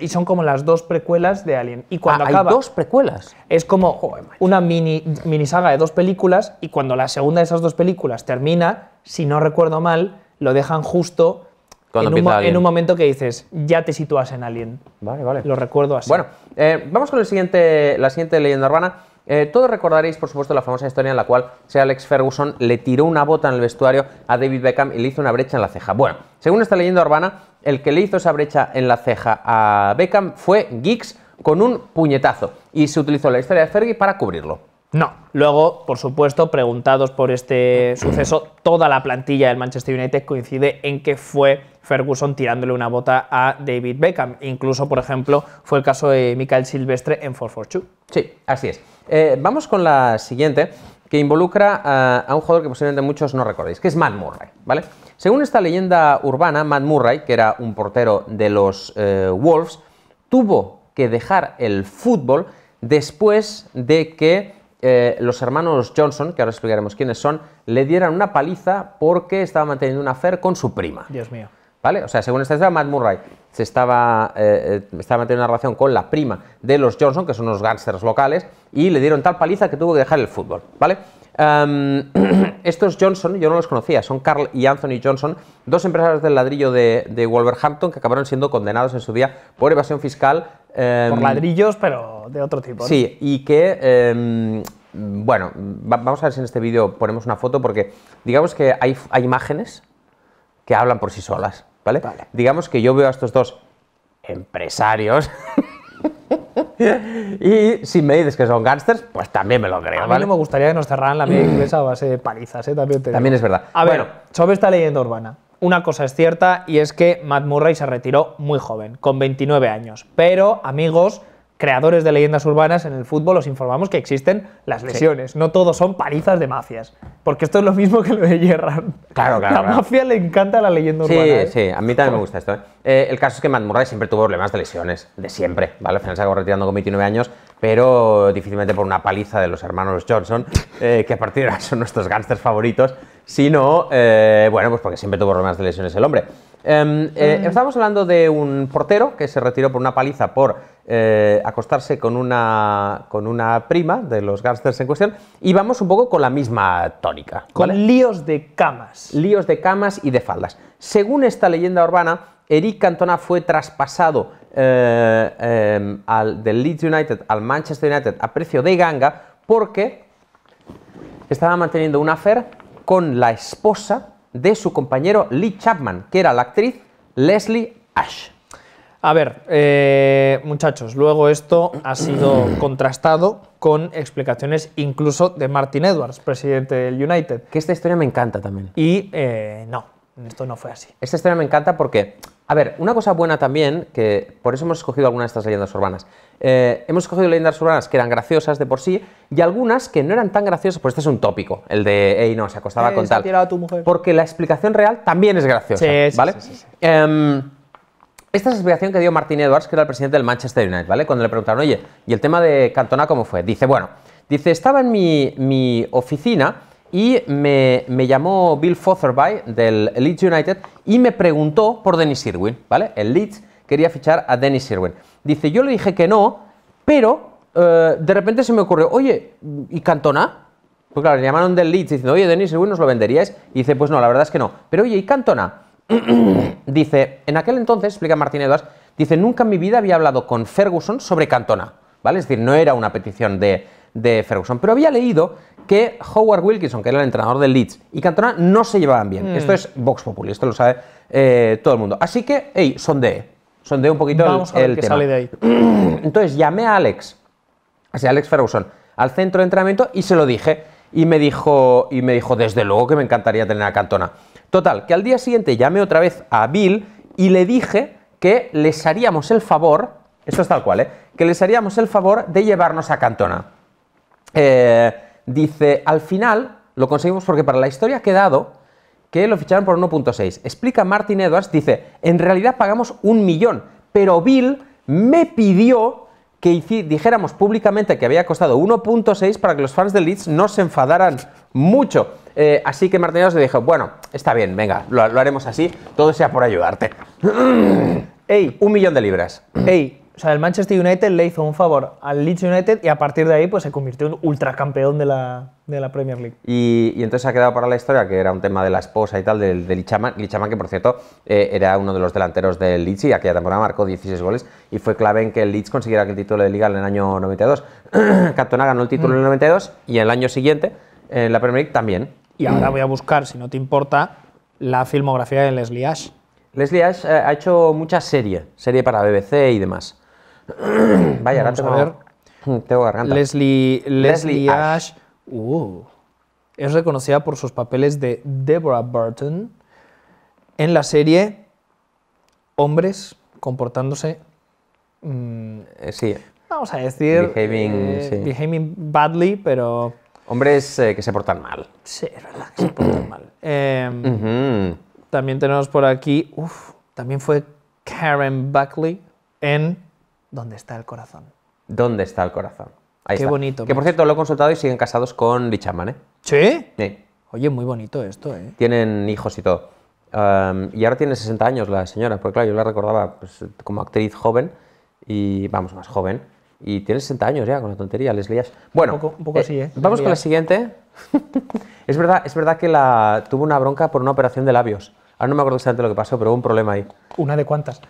y son como las dos precuelas de Alien. Y cuando ah, acaba, ¿Hay dos precuelas? Es como una mini, mini saga de dos películas y cuando la segunda de esas dos películas termina, si no recuerdo mal, lo dejan justo en un, en un, momento que dices, ya te sitúas en Alien. Vale, vale. Lo recuerdo así. Bueno, eh, vamos con el siguiente, la siguiente leyenda urbana. Eh, todos recordaréis, por supuesto, la famosa historia en la cual Sir Alex Ferguson le tiró una bota en el vestuario a David Beckham y le hizo una brecha en la ceja. Bueno, según esta leyenda urbana, el que le hizo esa brecha en la ceja a Beckham fue Giggs con un puñetazo y se utilizó la historia de Fergie para cubrirlo. No. Luego, por supuesto, preguntados por este suceso, toda la plantilla del Manchester United coincide en que fue Ferguson tirándole una bota a David Beckham. Incluso, por ejemplo, fue el caso de Michael Silvestre en 442. Sí, así es. Eh, vamos con la siguiente, que involucra a, un jugador que posiblemente muchos no recordéis, que es Matt Murray, ¿vale? Según esta leyenda urbana, Matt Murray, que era un portero de los eh, Wolves, tuvo que dejar el fútbol después de que eh, los hermanos Johnson, que ahora explicaremos quiénes son, le dieran una paliza porque estaba manteniendo una affair con su prima. Dios mío. ¿Vale? O sea, según esta historia, Matt Murray se eh, eh, estaba, manteniendo una relación con la prima de los Johnson, que son unos gángsters locales, y le dieron tal paliza que tuvo que dejar el fútbol, ¿vale? Em, estos Johnson, yo no los conocía, son Carl y Anthony Johnson, dos empresarios del ladrillo de, Wolverhampton que acabaron siendo condenados en su día por evasión fiscal. Em, por ladrillos, pero de otro tipo. Sí, y que em, bueno, vamos a ver si en este vídeo ponemos una foto porque digamos que hay imágenes que hablan por sí solas. ¿vale? Digamos que yo veo a estos dos empresarios. y si me dices que son Gangsters, pues también me lo creo. A mí me gustaría que nos cerraran la media inglesa a base de palizas, ¿eh? también, es verdad. A ver, sobre esta leyenda urbana, una cosa es cierta y es que Matt Murray se retiró muy joven, con 29 años. Pero, amigos, creadores de leyendas urbanas en el fútbol os informamos que existen las lesiones. No todos son palizas de mafias. Porque esto es lo mismo que lo de Gerrard. Claro, claro. La mafia le encanta la leyenda urbana. Sí, ¿eh? sí, a mí también me gusta esto. ¿eh? Eh, el caso es que Matt Murray siempre tuvo problemas de lesiones, de siempre. ¿vale? Al final se acabó retirando con 29 años, pero difícilmente por una paliza de los hermanos Johnson, que a partir de ahora son nuestros gánsters favoritos, sino, bueno, pues porque siempre tuvo problemas de lesiones el hombre. Em, eh, mm. estamos hablando de un portero que se retiró por una paliza por eh, acostarse con una, con una prima de los gangsters en cuestión y vamos un poco con la misma tónica. Con líos de camas. Líos de camas y de faldas. Según esta leyenda urbana, Eric Cantona fue traspasado eh, em, del Leeds United al Manchester United a precio de ganga porque estaba manteniendo una affair con la esposa de su compañero Lee Chapman, que era la actriz Leslie Ash. A ver, eh, muchachos, luego esto ha sido contrastado con explicaciones incluso de Martin Edwards, presidente del United. Que esta historia me encanta también. Y eh, no, esto no fue así. Esta historia me encanta porque a ver, una cosa buena también, que por eso hemos escogido algunas de estas leyendas urbanas. Eh, hemos escogido leyendas urbanas que eran graciosas de por sí y algunas que no eran tan graciosas, pues este es un tópico, el de, hey, no, se acostaba con tal. A tu Porque la explicación real también es graciosa, ¿vale? Em, esta es la explicación que dio Martín Edwards, que era el presidente del Manchester United, ¿vale? Cuando le preguntaron, oye, ¿y el tema de Cantona cómo fue? Dice, bueno, dice, estaba en mi, mi oficina y me, llamó Bill Fotherby del Leeds United y me preguntó por Denis Irwin, ¿vale? El Leeds quería fichar a Denis Irwin. Dice, yo le dije que no, pero eh, de repente se me ocurrió, oye, ¿y Cantona? Pues claro, le llamaron del Leeds diciendo, oye, Denis Irwin, ¿nos lo venderíais? Y dice, pues no, la verdad es que no. Pero oye, ¿y Cantona? dice, en aquel entonces, explica Martín dice, nunca en mi vida había hablado con Ferguson sobre Cantona, ¿vale? Es decir, no era una petición de de Ferguson. Pero había leído que Howard Wilkinson, que era el entrenador del Leeds, y Cantona no se llevaban bien. Mm. Esto es Vox Populi, esto lo sabe eh, todo el mundo. Así que, hey, Son de un poquito el, Sale de ahí. Entonces llamé a Alex, así Alex Ferguson, al centro de entrenamiento y se lo dije. Y me dijo, y me dijo, desde luego que me encantaría tener a Cantona. Total, que al día siguiente llamé otra vez a Bill y le dije que les haríamos el favor, esto es tal cual, eh, que les haríamos el favor de llevarnos a Cantona. Eh, dice, al final lo conseguimos porque para la historia ha quedado que lo ficharon por 1.6. Explica Martin Edwards, dice, en realidad pagamos un millón, pero Bill me pidió que dijéramos públicamente que había costado 1.6 para que los fans de Leeds no se enfadaran mucho. Eh, así que Martin Edwards le dijo, bueno, está bien, venga, lo, haremos así, todo sea por ayudarte. ¡Ey! Un millón de libras. ¡Ey! o sea, el Manchester United le hizo un favor al Leeds United y a partir de ahí pues, se convirtió en ultracampeón de la, de la Premier League. Y, y entonces ha quedado para la historia que era un tema de la esposa y tal, del de Lichaman, que por cierto eh, era uno de los delanteros del Leeds y aquella temporada marcó 16 goles y fue clave en que el Leeds consiguiera el título de liga en el año 92. Cantona ganó el título en el 92 y el año siguiente en la Premier League también. Y ahora voy a buscar, si no te importa, la filmografía de Leslie Ash. Leslie Ash eh, ha hecho mucha serie, serie para BBC y demás. Vaya, Vamos a tengo, Leslie, Leslie, Ash. Uh, es reconocida por sus papeles de Deborah Burton en la serie Hombres comportándose. Mm, eh, sí. Vamos a decir. Behaving, eh, badly, pero. Hombres eh, que se portan mal. Sí, es verdad, que se portan mal. Em, también tenemos por aquí. Uf, también fue Karen Buckley en ¿Dónde está el corazón? ¿Dónde está el corazón? Ahí Qué bonito. Que por cierto, lo he consultado y siguen casados con Bichaman, ¿eh? ¿Sí? Sí. Oye, muy bonito esto, ¿eh? Tienen hijos y todo. Um, y ahora tiene 60 años la señora, porque claro, yo la recordaba pues, como actriz joven, y vamos, más joven, y tiene 60 años ya, con la tontería, les lías. Bueno, un poco, eh, así, ¿eh? Vamos con la siguiente. es, verdad, es verdad que la, tuvo una bronca por una operación de labios. Ahora no me acuerdo exactamente lo que pasó, pero hubo un problema ahí. ¿Una de cuántas?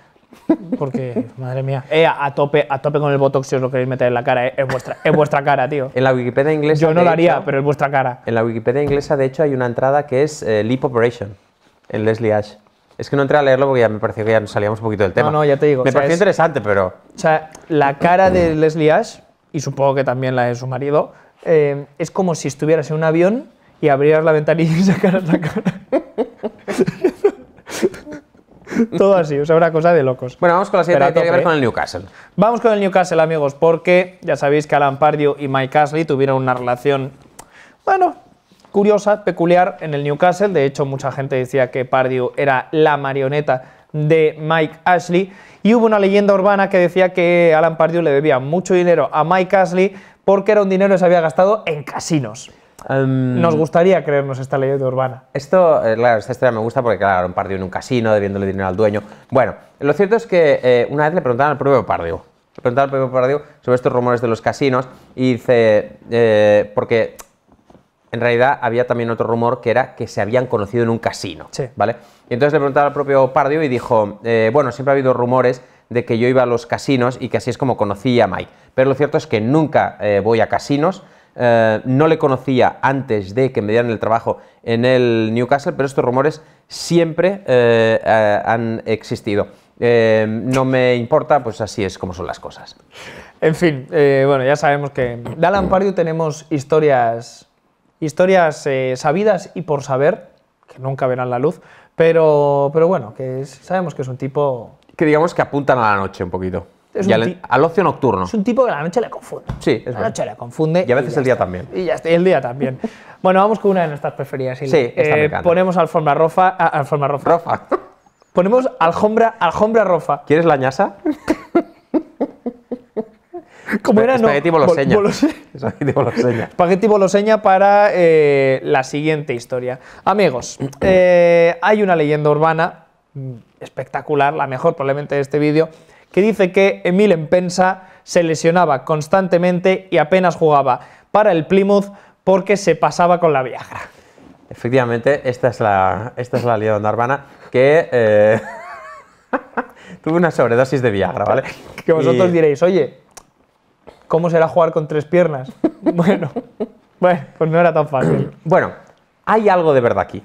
Porque, madre mía, eh, a, tope, a tope con el botox si os lo queréis meter en la cara, eh, es, vuestra, vuestra cara, tío. En la Wikipedia inglesa. Yo no lo haría, pero es vuestra cara. En la Wikipedia inglesa, de hecho, hay una entrada que es eh, Leap Operation, en Leslie Ash. Es que no entré a leerlo porque ya me pareció que ya nos salíamos un poquito del tema. No, no, ya te digo. Me pareció interesante, pero. O sea, la cara de Leslie Ash, y supongo que también la de su marido, eh, es como si estuvieras en un avión y abrieras la ventanilla y sacaras la cara. todo así, o sea, una cosa de locos. Bueno, vamos con la siguiente que tiene que ver con el Newcastle. Vamos con el Newcastle, amigos, porque ya sabéis que Alan Pardew y Mike Ashley tuvieron una relación, bueno, curiosa, peculiar en el Newcastle. De hecho, mucha gente decía que Pardew era la marioneta de Mike Ashley. Y hubo una leyenda urbana que decía que Alan Pardew le debía mucho dinero a Mike Ashley porque era un dinero que se había gastado en casinos. Em, Nos gustaría creernos esta leyenda urbana. Esto, eh, claro, esta historia me gusta porque, claro, un Pardio en un casino, debiéndole dinero al dueño. Bueno, lo cierto es que eh, una vez le preguntaron al propio Pardio, le al propio Pardio sobre estos rumores de los casinos y dice, eh, porque en realidad había también otro rumor que era que se habían conocido en un casino, sí. ¿vale? Y entonces le preguntaron al propio Pardio y dijo, bueno, siempre ha habido rumores de que yo iba a los casinos y que así es como conocí a Mike. Pero lo cierto es que nunca voy a casinos, eh, no le conocía antes de que me dieran el trabajo en el Newcastle, pero estos rumores siempre eh, eh, han existido. no me importa, pues así es como son las cosas. En fin, bueno, ya sabemos que de Alan tenemos historias, historias sabidas y por saber, que nunca verán la luz, pero, pero bueno, que sabemos que es un tipo... Que digamos que apuntan a la noche un poquito. Es y al, ocio nocturno. Es un tipo que la noche le confunde. Sí, es La noche le confunde. Y a veces el día también. Y ya está, el día también. bueno, vamos con una de nuestras preferidas. Sí, eh, Ponemos alfombra rofa. Ah, alfombra rofa. Ponemos alfombra, alfombra rofa. ¿Quieres la ñasa? Como era, no. Espagueti boloseña. Espagueti boloseña. para eh, la siguiente historia. Amigos, eh, hay una leyenda urbana mm, espectacular, la mejor probablemente de este vídeo, que dice que Emil Empensa se lesionaba constantemente y apenas jugaba para el Plymouth porque se pasaba con la Viagra. Efectivamente, esta es la, esta es la que eh, tuve una sobredosis de Viagra, ¿vale? Que vosotros diréis, oye, ¿cómo será jugar con tres piernas? bueno, bueno, pues no era tan fácil. Bueno, hay algo de verdad aquí.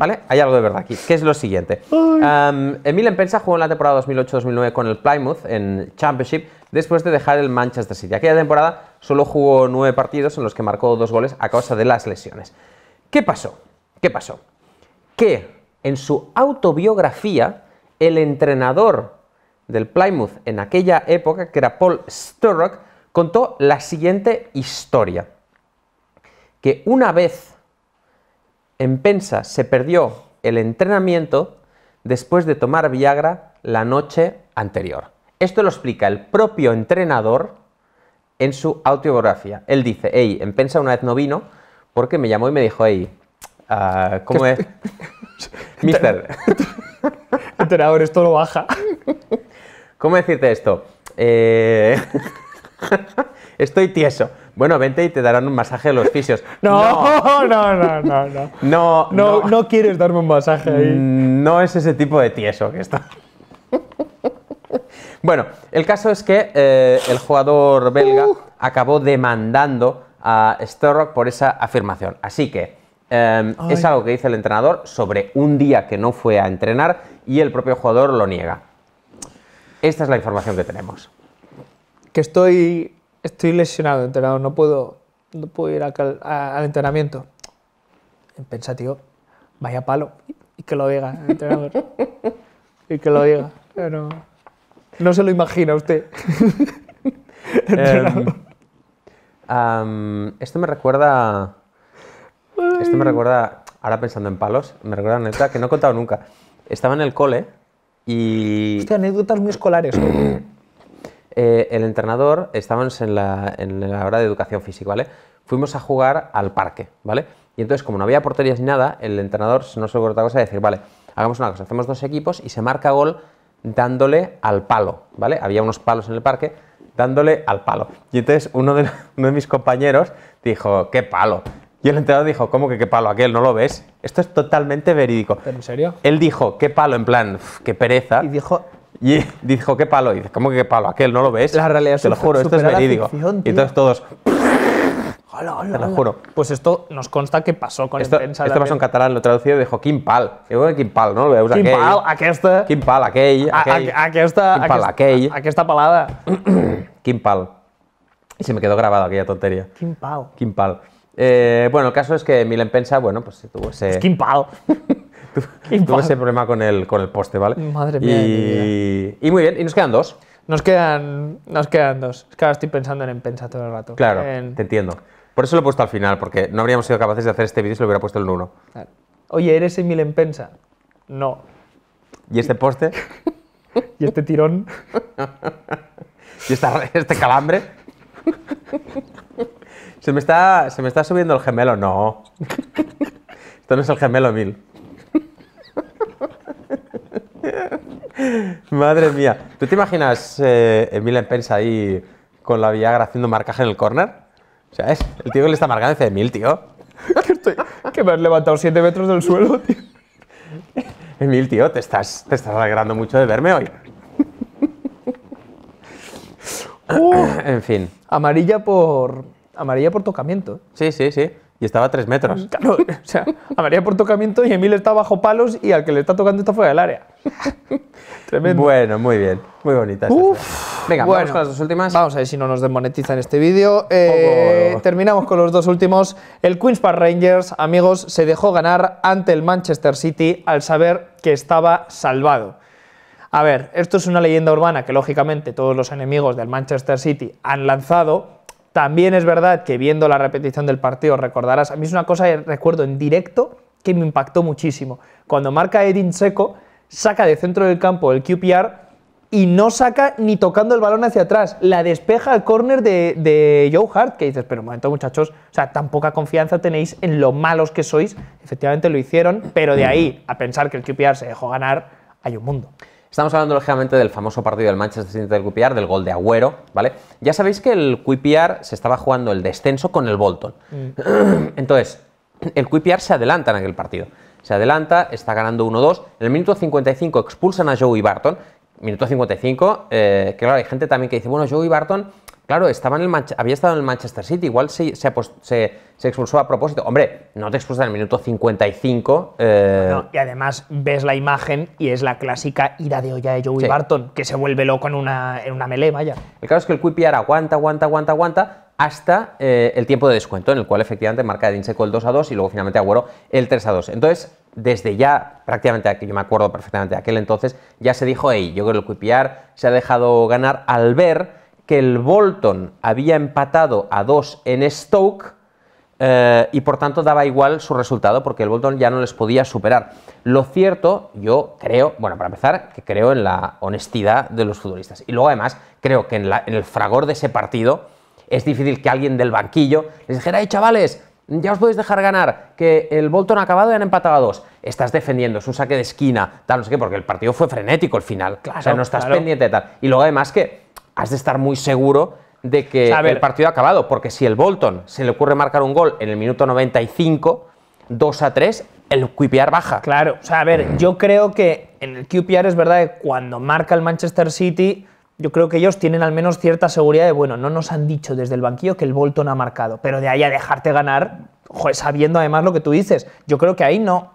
¿Vale? Hay algo de verdad aquí, que es lo siguiente. Um, Emil Empensa jugó en la temporada 2008-2009 con el Plymouth en Championship después de dejar el Manchester City. Aquella temporada solo jugó nueve partidos en los que marcó dos goles a causa de las lesiones. ¿Qué pasó? ¿Qué pasó? Que en su autobiografía, el entrenador del Plymouth en aquella época, que era Paul Sturrock, contó la siguiente historia. Que una vez en Pensa se perdió el entrenamiento después de tomar Viagra la noche anterior. Esto lo explica el propio entrenador en su autobiografía. Él dice, hey, en Pensa una vez no vino porque me llamó y me dijo, hey, ah, ¿cómo es? Mister. entrenador, esto lo baja. ¿Cómo decirte esto? Eh, estoy tieso bueno, vente y te darán un masaje de los fisios. no, no, no, no, no. No, quieres darme un masaje ahí. Mm, no es ese tipo de tieso que está. Bueno, el caso es que eh, el jugador belga uh. acabó demandando a Sturrock por esa afirmación. Así que em, es algo que dice el entrenador sobre un día que no fue a entrenar y el propio jugador lo niega. Esta es la información que tenemos. Que estoy estoy lesionado, entrenador, no puedo, puedo ir al entrenamiento. Pensa, tío, vaya palo, y que lo diga, entrenador. y que lo diga. Pero no se lo imagina usted. Em, esto me recuerda. Esto me recuerda, ahora pensando en palos, me recuerda una que no he contado nunca. Estaba en el cole y. Hostia, anécdotas muy escolares. ¿eh? Eh, el entrenador, estábamos en la, hora de educación física, ¿vale? Fuimos a jugar al parque, ¿vale? Y entonces, como no había porterías ni nada, el entrenador no se otra cosa de decir, vale, hagamos una cosa, hacemos dos equipos y se marca gol dándole al palo, ¿vale? Había unos palos en el parque, dándole al palo. Y entonces uno de, uno de mis compañeros dijo, ¿qué palo? Y el entrenador dijo, ¿cómo que qué palo aquel? ¿No lo ves? Esto es totalmente verídico. ¿En serio? Él dijo, ¿qué palo? En plan, qué pereza. Y dijo y dijo, ¿qué palo? Y dice, ¿cómo que qué palo? Aquel, ¿no lo ves? La realidad Te lo juro, esto es verídico. y todos, todos... Te lo juro. Pues esto nos consta que pasó con esto, Esto pasó en catalán, lo traducido dijo quimpal Pal. Digo que no? Lo veo Quim aquel Pal, aquesta... Quim Pal, aquell, está, aquesta, Aquesta palada. Kimpal. Y se me quedó grabado aquella tontería. quimpal Pal. Eh, bueno, el caso es que milen pensa bueno, pues se tuvo ese... Es tuve ese problema con el, con el poste, ¿vale? Madre mía. Y, muy bien, y nos quedan dos. Nos quedan, nos quedan dos. Es que ahora estoy pensando en Empensa todo el rato. Claro, te entiendo. Por eso lo he puesto al final, porque no habríamos sido capaces de hacer este vídeo si lo hubiera puesto en uno Oye, ¿eres Emil Empensa? No. ¿Y este poste? ¿Y este tirón? ¿Y este calambre? ¿Se me, está, ¿Se me está subiendo el gemelo? No. Esto no es el gemelo, Emil. Madre mía. ¿Tú te imaginas eh, Emil Pensa ahí con la Viagra haciendo marcaje en el corner? O sea, es el tío que le está marcando dice Emil, tío. que, estoy, me has levantado 7 metros del suelo, tío. Emil, tío, te estás, te estás alegrando mucho de verme hoy. en fin. Amarilla por. Amarilla por tocamiento. Sí, sí, sí. Y estaba a tres metros. Claro, o sea, a María por tocamiento y Emil está bajo palos y al que le está tocando está fuera del área. Tremendo. Bueno, muy bien. Muy bonita. Venga, vamos las dos últimas. Vamos a ver si no nos desmonetizan este vídeo. Eh, oh, terminamos con los dos últimos. El Queen's Park Rangers, amigos, se dejó ganar ante el Manchester City al saber que estaba salvado. A ver, esto es una leyenda urbana que lógicamente todos los enemigos del Manchester City han lanzado, también es verdad que viendo la repetición del partido recordarás, a mí es una cosa que recuerdo en directo que me impactó muchísimo. Cuando marca Edin Seco, saca de centro del campo el QPR y no saca ni tocando el balón hacia atrás. La despeja al córner de, Joe Hart, que dices, pero un momento muchachos, o sea, tan poca confianza tenéis en lo malos que sois. Efectivamente lo hicieron, pero de ahí a pensar que el QPR se dejó ganar, hay un mundo. Estamos hablando lógicamente del famoso partido del Manchester City del QPR, del gol de Agüero, ¿vale? Ya sabéis que el QPR se estaba jugando el descenso con el Bolton. Mm. Entonces, el QPR se adelanta en aquel partido. Se adelanta, está ganando 1-2. En el minuto 55 expulsan a Joey Barton. Minuto 55, eh, que claro, hay gente también que dice, bueno, Joey Barton, claro, estaba en el había estado en el Manchester City, igual se, se se expulsó a propósito. Hombre, no te expulsan en el minuto 55. Eh, y además ves la imagen y es la clásica ira de olla de Joey Barton, que se vuelve loco en una, en una melee, vaya. El caso es que el Quipiar aguanta, aguanta, aguanta, aguanta, hasta eh, el tiempo de descuento, en el cual efectivamente marca de el 2 a 2 y luego finalmente Agüero el 3 a 2. Entonces, desde ya, prácticamente, yo me acuerdo perfectamente de aquel entonces, ya se dijo, hey, yo creo que el Quipiar se ha dejado ganar al ver que el Bolton había empatado a 2 en Stoke eh, y por tanto daba igual su resultado porque el Bolton ya no les podía superar. Lo cierto, yo creo, bueno, para empezar, que creo en la honestidad de los futbolistas. Y luego además creo que en, el fragor de ese partido es difícil que alguien del banquillo les dijera, hey chavales, ya os podéis dejar ganar, que el Bolton ha acabado y han empatado a dos. Estás defendiendo, es un saque de esquina, tal, no sé qué, porque el partido fue frenético al final. Claro, o sea, no estás pendiente tal. Y luego además que has de estar muy seguro de que el partido ha acabado, porque si el Bolton se le ocurre marcar un gol en el minuto 95, 2 a 3, el QPR baja. Claro, o sea, a ver, yo creo que en el QPR es verdad que cuando marca el Manchester City, yo creo que ellos tienen al menos cierta seguridad de, bueno, no nos han dicho desde el banquillo que el Bolton ha marcado, pero de ahí a dejarte ganar, joder, sabiendo además lo que tú dices, yo creo que ahí no,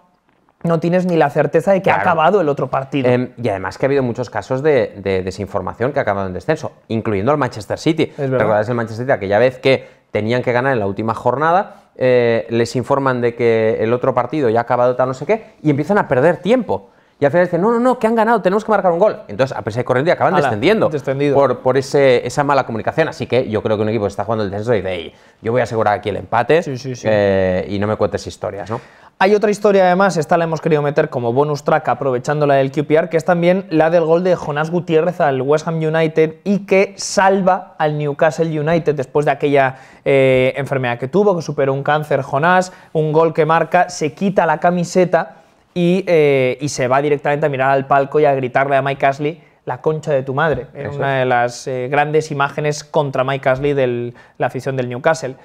no tienes ni la certeza de que ha acabado el otro partido. Em, y además que ha habido muchos casos de, desinformación que ha acabado en descenso, incluyendo al Manchester City. ¿Recordáis el Manchester City aquella vez que tenían que ganar en la última jornada? Eh, les informan de que el otro partido ya ha acabado tal no sé qué y empiezan a perder tiempo. Y al final dicen, no, no, no, que han ganado, tenemos que marcar un gol. Entonces, a pesar de correr acaban descendiendo por, por esa mala comunicación. Así que yo creo que un equipo que está jugando el descenso y dice, yo voy a asegurar aquí el empate eh, y no me cuentes historias, ¿no? Hay otra historia además, esta la hemos querido meter como bonus track aprovechando la del QPR, que es también la del gol de Jonás Gutiérrez al West Ham United y que salva al Newcastle United después de aquella eh, enfermedad que tuvo, que superó un cáncer Jonás, un gol que marca, se quita la camiseta eh, y, se va directamente a mirar al palco y a gritarle a Mike Ashley la concha de tu madre, Es una de las eh, grandes imágenes contra Mike Ashley de la afición del Newcastle.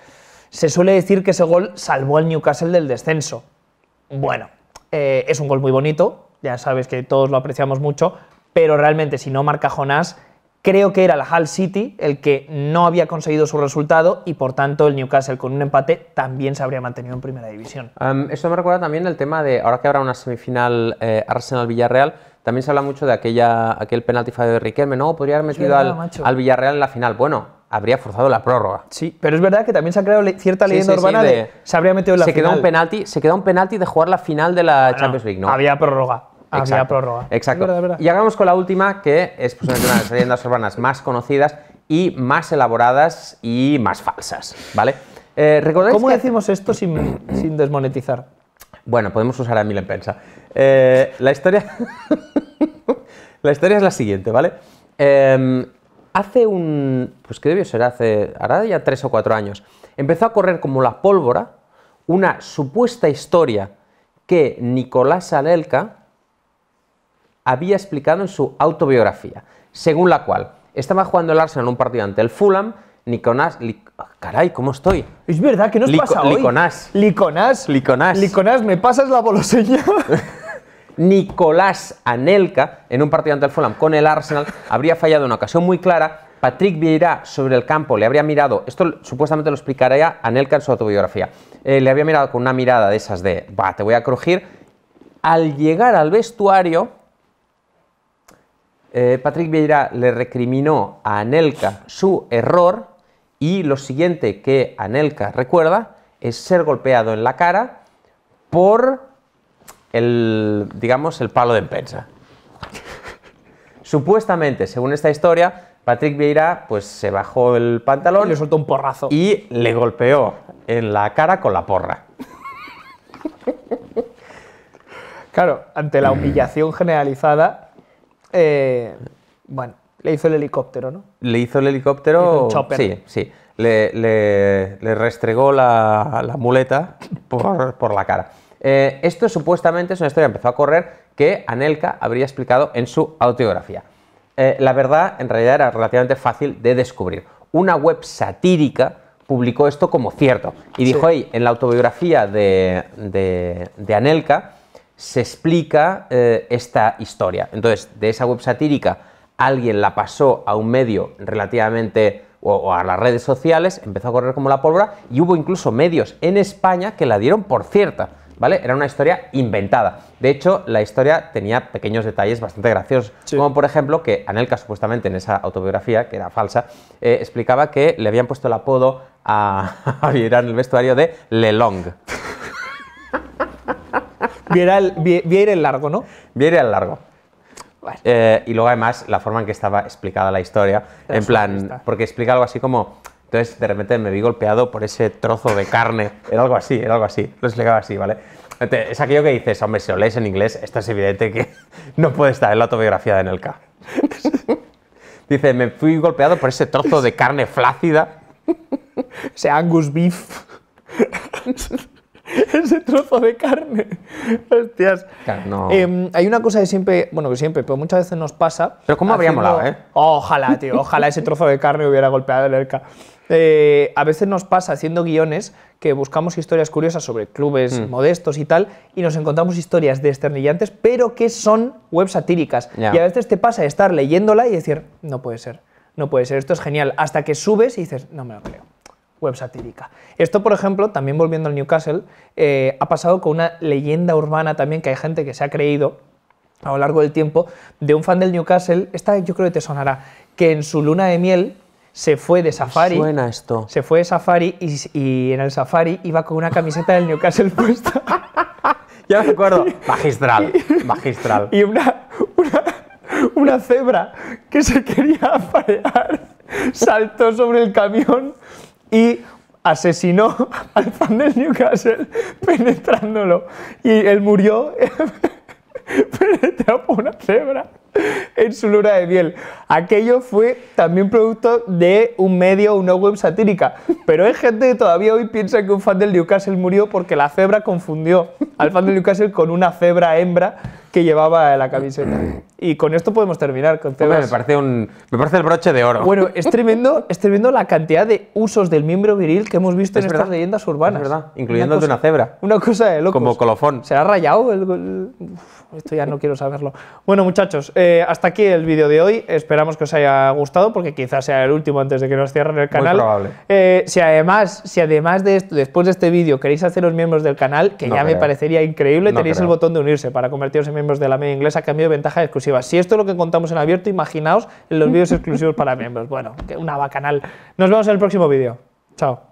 Se suele decir que ese gol salvó al Newcastle del descenso bueno, eh, es un gol muy bonito, ya sabes que todos lo apreciamos mucho, pero realmente si no marca Jonás, creo que era la Hull City el que no había conseguido su resultado y por tanto el Newcastle con un empate también se habría mantenido en primera división. esto me recuerda también el tema de, ahora que habrá una semifinal eh, Arsenal-Villarreal, también se habla mucho de aquella, aquel penalti fallo de Riquelme, ¿no? Podría haber metido al Villarreal en la final. Bueno, habría forzado la prórroga. Sí, pero es verdad que también se ha creado cierta leyenda urbana de, se habría metido la Quedó un penalti, se quedó un penalti de jugar la final de la Champions League, ¿no? Había prórroga. había prórroga. Exacto. Y hagamos con la última, que es pues, una de las leyendas urbanas más conocidas y más elaboradas y más falsas, ¿vale? Eh, ¿Cómo decimos esto sin, desmonetizar? Bueno, podemos usar a Milen Pensa. Eh, la historia... la historia es la siguiente, ¿vale? Em, hace un, pues que debió será, hace, ahora ya tres o cuatro años, empezó a correr como la pólvora una supuesta historia que Nicolás Anelka había explicado en su autobiografía, según la cual estaba jugando el Arsenal un partido ante el Fulham, Nicolás... Ah, caray, ¿cómo estoy? Es verdad que no pasa hoy. Liconás. Liconás. Liconás. Liconás, me pasas la boloseña. Nicolás Anelka, en un partido ante el Fulham con el Arsenal, habría fallado una ocasión muy clara. Patrick Vieira sobre el campo le habría mirado, esto supuestamente lo explicaría Anelka en su autobiografía, eh, le había mirado con una mirada de esas de, va, te voy a crujir. Al llegar al vestuario, eh, Patrick Vieira le recriminó a Anelka su error y lo siguiente que Anelka recuerda es ser golpeado en la cara por el, digamos, el palo de empensa. Supuestamente, según esta historia, Patrick Vieira pues se bajó el pantalón. Y le soltó un porrazo. Y le golpeó en la cara con la porra. claro, ante la humillación generalizada, eh, bueno, le hizo el helicóptero, ¿no? Le hizo el helicóptero. sí, sí. Le, le, restregó la, muleta por la cara. Eh, esto supuestamente es una historia que empezó a correr que Anelka habría explicado en su autobiografía. Eh, la verdad, en realidad, era relativamente fácil de descubrir. Una web satírica publicó esto como cierto y dijo, sí. en la autobiografía de, Anelka se explica eh, esta historia. Entonces, de esa web satírica, alguien la pasó a un medio relativamente o, a las redes sociales, empezó a correr como la pólvora y hubo incluso medios en España que la dieron por cierta. ¿vale? Era una historia inventada. De hecho, la historia tenía pequeños detalles bastante graciosos, como por ejemplo que Anelka supuestamente en esa autobiografía, que era falsa, eh, explicaba que le habían puesto el apodo a, a en el vestuario de Lelong. Viera el, el largo, ¿no? Viera el largo. Eh, y luego además la forma en que estaba explicada la historia, en plan, porque explica algo así como entonces de repente me vi golpeado por ese trozo de carne. Era algo así, era algo así. Lo explicaba así, ¿vale? es aquello que dices, hombre, si lo lees en inglés, esto es evidente que no puede estar en la autobiografía de Nelka. Dice, me fui golpeado por ese trozo de carne flácida. Ese Angus beef. ese trozo de carne. Hostias. Em, hay una cosa que siempre, bueno, que siempre, pero muchas veces nos pasa. Pero cómo habría molado, ¿eh? Oh, ojalá, tío, ojalá ese trozo de carne hubiera golpeado el ERCA. Eh, a veces nos pasa haciendo guiones que buscamos historias curiosas sobre clubes mm. modestos y tal, y nos encontramos historias de pero que son web satíricas. Y a veces te pasa estar leyéndola y decir, no puede ser, no puede ser, esto es genial, hasta que subes y dices, no me lo creo web satírica. Esto, por ejemplo, también volviendo al Newcastle, eh, ha pasado con una leyenda urbana también que hay gente que se ha creído a lo largo del tiempo, de un fan del Newcastle, esta yo creo que te sonará, que en su luna de miel se fue de safari. Suena esto. Se fue de safari y, en el safari iba con una camiseta del Newcastle puesta. ya me acuerdo. Magistral, magistral. Y una, una, una cebra que se quería aparear saltó sobre el camión y asesinó al fan del Newcastle penetrándolo. Y él murió penetrado por una cebra. en su luna de miel. Aquello fue también producto de un medio, una web satírica. Pero hay gente que todavía hoy piensa que un fan del Newcastle murió porque la cebra confundió al fan del Newcastle con una cebra hembra que llevaba la camiseta. Y con esto podemos terminar con me parece, un, me parece el broche de oro. Bueno, es tremendo, es tremendo la cantidad de usos del miembro viril que hemos visto en estas leyendas urbanas. incluyendo una de una cebra. Una cosa de loco. Como colofón. ¿Se ha rayado el esto ya no quiero saberlo. Bueno, muchachos, eh, hasta aquí el vídeo de hoy. Esperamos que os haya gustado, porque quizás sea el último antes de que nos cierren el canal. Eh, si además, si además de esto, después de este vídeo queréis haceros miembros del canal, que ya me parecería increíble, tenéis el botón de unirse para convertiros en miembros de la media inglesa que cambio de ventajas exclusivas. Si esto es lo que contamos en abierto, imaginaos en los vídeos exclusivos para miembros. Bueno, una bacanal. Nos vemos en el próximo vídeo. Chao.